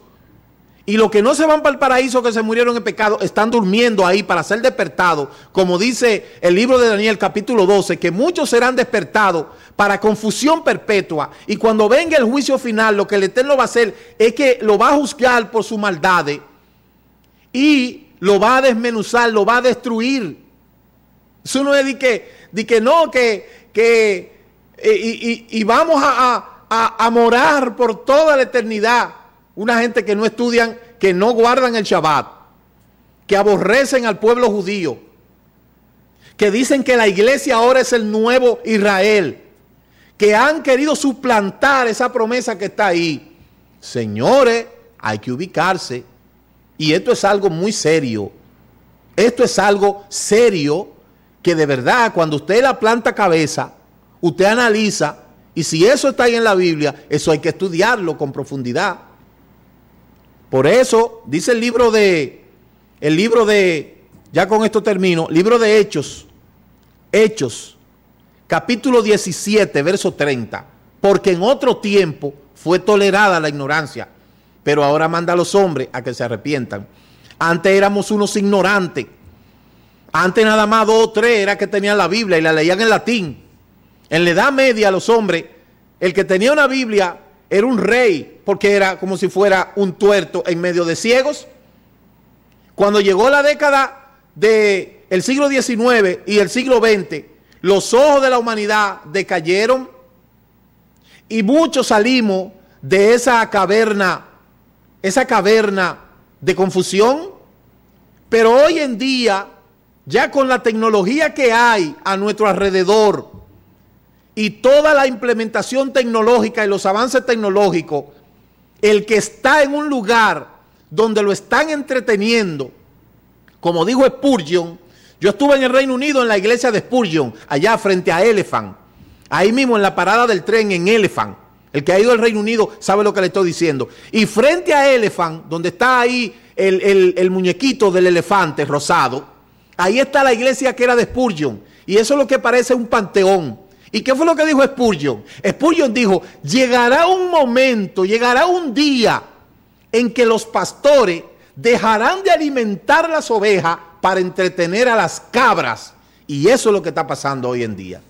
Y los que no se van para el paraíso que se murieron en pecado están durmiendo ahí para ser despertados, como dice el libro de Daniel capítulo 12, que muchos serán despertados para confusión perpetua. Y cuando venga el juicio final, lo que el Eterno va a hacer es que lo va a juzgar por su maldad y lo va a desmenuzar, lo va a destruir. Eso no es de que, que no, que, que eh, y, vamos a, a, a morar por toda la eternidad. Una gente que no estudian, que no guardan el Shabbat, que aborrecen al pueblo judío, que dicen que la iglesia ahora es el nuevo Israel, que han querido suplantar esa promesa que está ahí. Señores, hay que ubicarse. Y esto es algo muy serio. Esto es algo serio que de verdad cuando usted la planta cabeza, usted analiza y si eso está ahí en la Biblia, eso hay que estudiarlo con profundidad. Por eso dice el libro de, el libro de, ya con esto termino, libro de Hechos, Hechos, capítulo 17, verso 30, porque en otro tiempo fue tolerada la ignorancia, pero ahora manda a los hombres a que se arrepientan. Antes éramos unos ignorantes. Antes nada más dos o tres era que tenían la Biblia y la leían en latín. En la Edad Media los hombres, el que tenía una Biblia era un rey, porque era como si fuera un tuerto en medio de ciegos. Cuando llegó la década del el siglo XIX y el siglo XX, los ojos de la humanidad decayeron y muchos salimos de esa caverna, esa caverna de confusión. Pero hoy en día, ya con la tecnología que hay a nuestro alrededor, y toda la implementación tecnológica y los avances tecnológicos, el que está en un lugar donde lo están entreteniendo, como dijo Spurgeon, yo estuve en el Reino Unido en la iglesia de Spurgeon, allá frente a Elephant, ahí mismo en la parada del tren en Elephant. El que ha ido al Reino Unido sabe lo que le estoy diciendo. Y frente a Elephant, donde está ahí el, el muñequito del elefante rosado, ahí está la iglesia que era de Spurgeon. Y eso es lo que parece un panteón. ¿Y qué fue lo que dijo Spurgeon? Spurgeon dijo, llegará un momento, llegará un día en que los pastores dejarán de alimentar las ovejas para entretener a las cabras. Y eso es lo que está pasando hoy en día.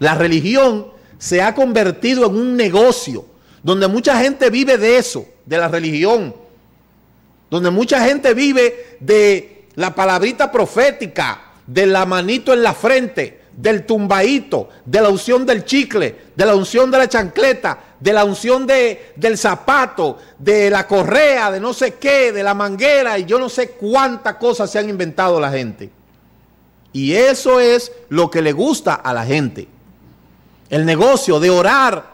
La religión se ha convertido en un negocio donde mucha gente vive de eso, de la religión. Donde mucha gente vive de la palabrita profética, de la manito en la frente del tumbaíto, de la unción del chicle, de la unción de la chancleta, de la unción de, del zapato, de la correa, de no sé qué, de la manguera y yo no sé cuántas cosas se han inventado la gente. Y eso es lo que le gusta a la gente. El negocio de orar,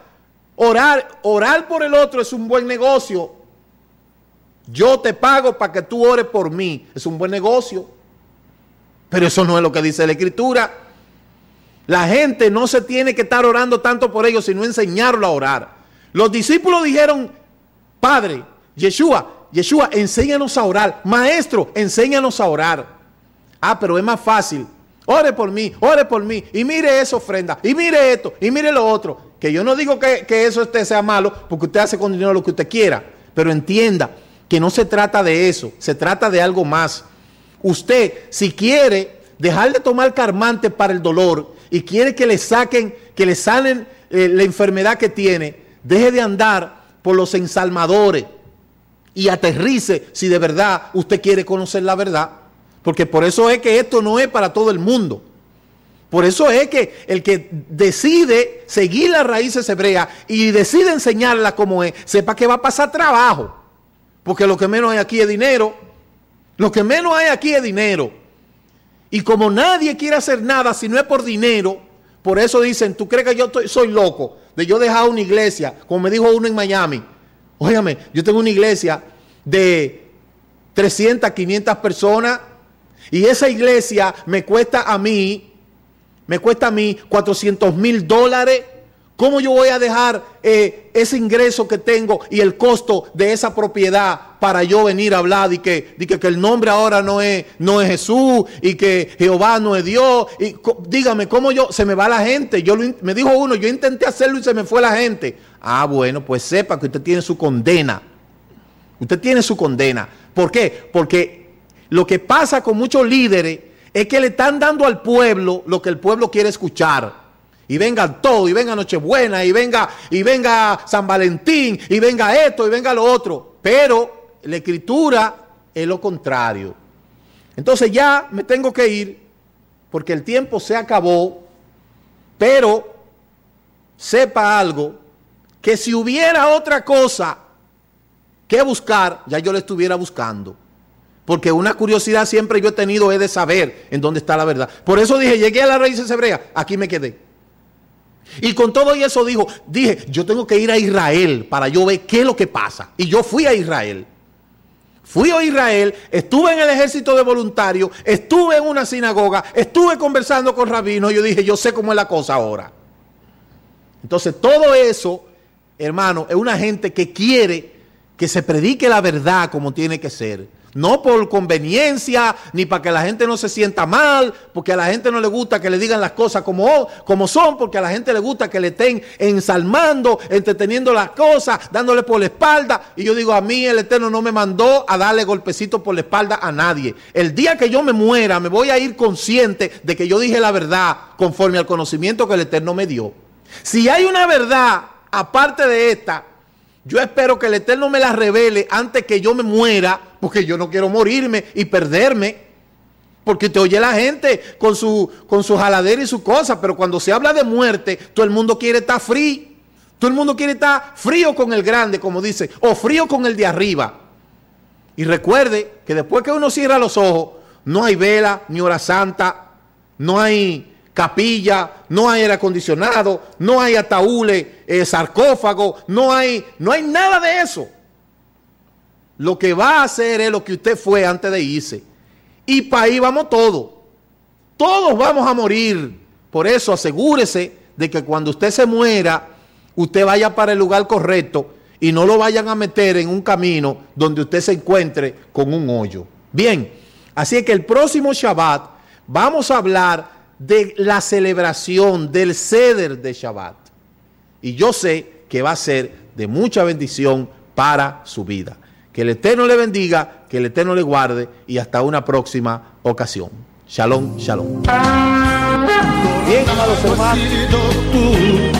orar, orar por el otro es un buen negocio. Yo te pago para que tú ores por mí. Es un buen negocio. Pero eso no es lo que dice la escritura. La gente no se tiene que estar orando tanto por ellos, sino enseñarlo a orar. Los discípulos dijeron, Padre, Yeshua, Yeshua, enséñanos a orar. Maestro, enséñanos a orar. Ah, pero es más fácil. Ore por mí, ore por mí. Y mire esa ofrenda, y mire esto, y mire lo otro. Que yo no digo que, eso esté sea malo, porque usted hace con dinero lo que usted quiera. Pero entienda que no se trata de eso, se trata de algo más. Usted, si quiere dejar de tomar carmante para el dolor y quiere que le saquen, que le salen eh, la enfermedad que tiene, deje de andar por los ensalmadores y aterrice si de verdad usted quiere conocer la verdad. Porque por eso es que esto no es para todo el mundo. Por eso es que el que decide seguir las raíces hebreas y decide enseñarla como es, sepa que va a pasar trabajo. Porque lo que menos hay aquí es dinero. Lo que menos hay aquí es dinero. Y como nadie quiere hacer nada si no es por dinero, por eso dicen, ¿tú crees que yo soy loco de yo dejar una iglesia? Como me dijo uno en Miami. Óyame, yo tengo una iglesia de 300, 500 personas y esa iglesia me cuesta a mí, me cuesta a mí 400 mil dólares ¿Cómo yo voy a dejar eh, ese ingreso que tengo y el costo de esa propiedad para yo venir a hablar y que, de que, el nombre ahora no es, no es Jesús y que Jehová no es Dios? Y, dígame, ¿cómo yo? Se me va la gente. Yo me dijo uno, yo intenté hacerlo y se me fue la gente. Ah, bueno, pues sepa que usted tiene su condena. Usted tiene su condena. ¿Por qué? Porque lo que pasa con muchos líderes es que le están dando al pueblo lo que el pueblo quiere escuchar. Y venga todo, y venga Nochebuena, y venga, y venga San Valentín, y venga esto, y venga lo otro. Pero la escritura es lo contrario. Entonces ya me tengo que ir porque el tiempo se acabó, pero sepa algo, que si hubiera otra cosa que buscar, ya yo la estuviera buscando. Porque una curiosidad siempre yo he tenido es de saber en dónde está la verdad. Por eso dije, llegué a las raíces hebreas, aquí me quedé. Y con todo eso dijo, dije, yo tengo que ir a Israel para yo ver qué es lo que pasa. Y yo fui a Israel. Fui a Israel, estuve en el ejército de voluntarios, estuve en una sinagoga, estuve conversando con rabinos. Yo dije, yo sé cómo es la cosa ahora. Entonces, todo eso, hermano, es una gente que quiere que se predique la verdad como tiene que ser no por conveniencia, ni para que la gente no se sienta mal, porque a la gente no le gusta que le digan las cosas como, son, porque a la gente le gusta que le estén ensalmando, entreteniendo las cosas, dándole por la espalda. Y yo digo, a mí el Eterno no me mandó a darle golpecito por la espalda a nadie. El día que yo me muera, me voy a ir consciente de que yo dije la verdad conforme al conocimiento que el Eterno me dio. Si hay una verdad aparte de esta, yo espero que el Eterno me la revele antes que yo me muera, porque yo no quiero morirme y perderme. Porque te oye la gente con su, con su jaladera y su cosa, pero cuando se habla de muerte, todo el mundo quiere estar frío. Todo el mundo quiere estar frío con el grande, como dice, o frío con el de arriba. Y recuerde que después que uno cierra los ojos, no hay vela, ni hora santa, no hay capilla, no hay aire acondicionado, no hay ataúles, eh, sarcófago, no hay, no hay nada de eso. Lo que va a hacer es lo que usted fue antes de irse. Y para ahí vamos todos. Todos vamos a morir. Por eso asegúrese de que cuando usted se muera, usted vaya para el lugar correcto y no lo vayan a meter en un camino donde usted se encuentre con un hoyo. Bien, así que el próximo Shabbat vamos a hablar de la celebración del ceder de Shabbat. Y yo sé que va a ser de mucha bendición para su vida. Que el Eterno le bendiga, que el Eterno le guarde y hasta una próxima ocasión. Shalom, shalom. Bien, amados hermanos.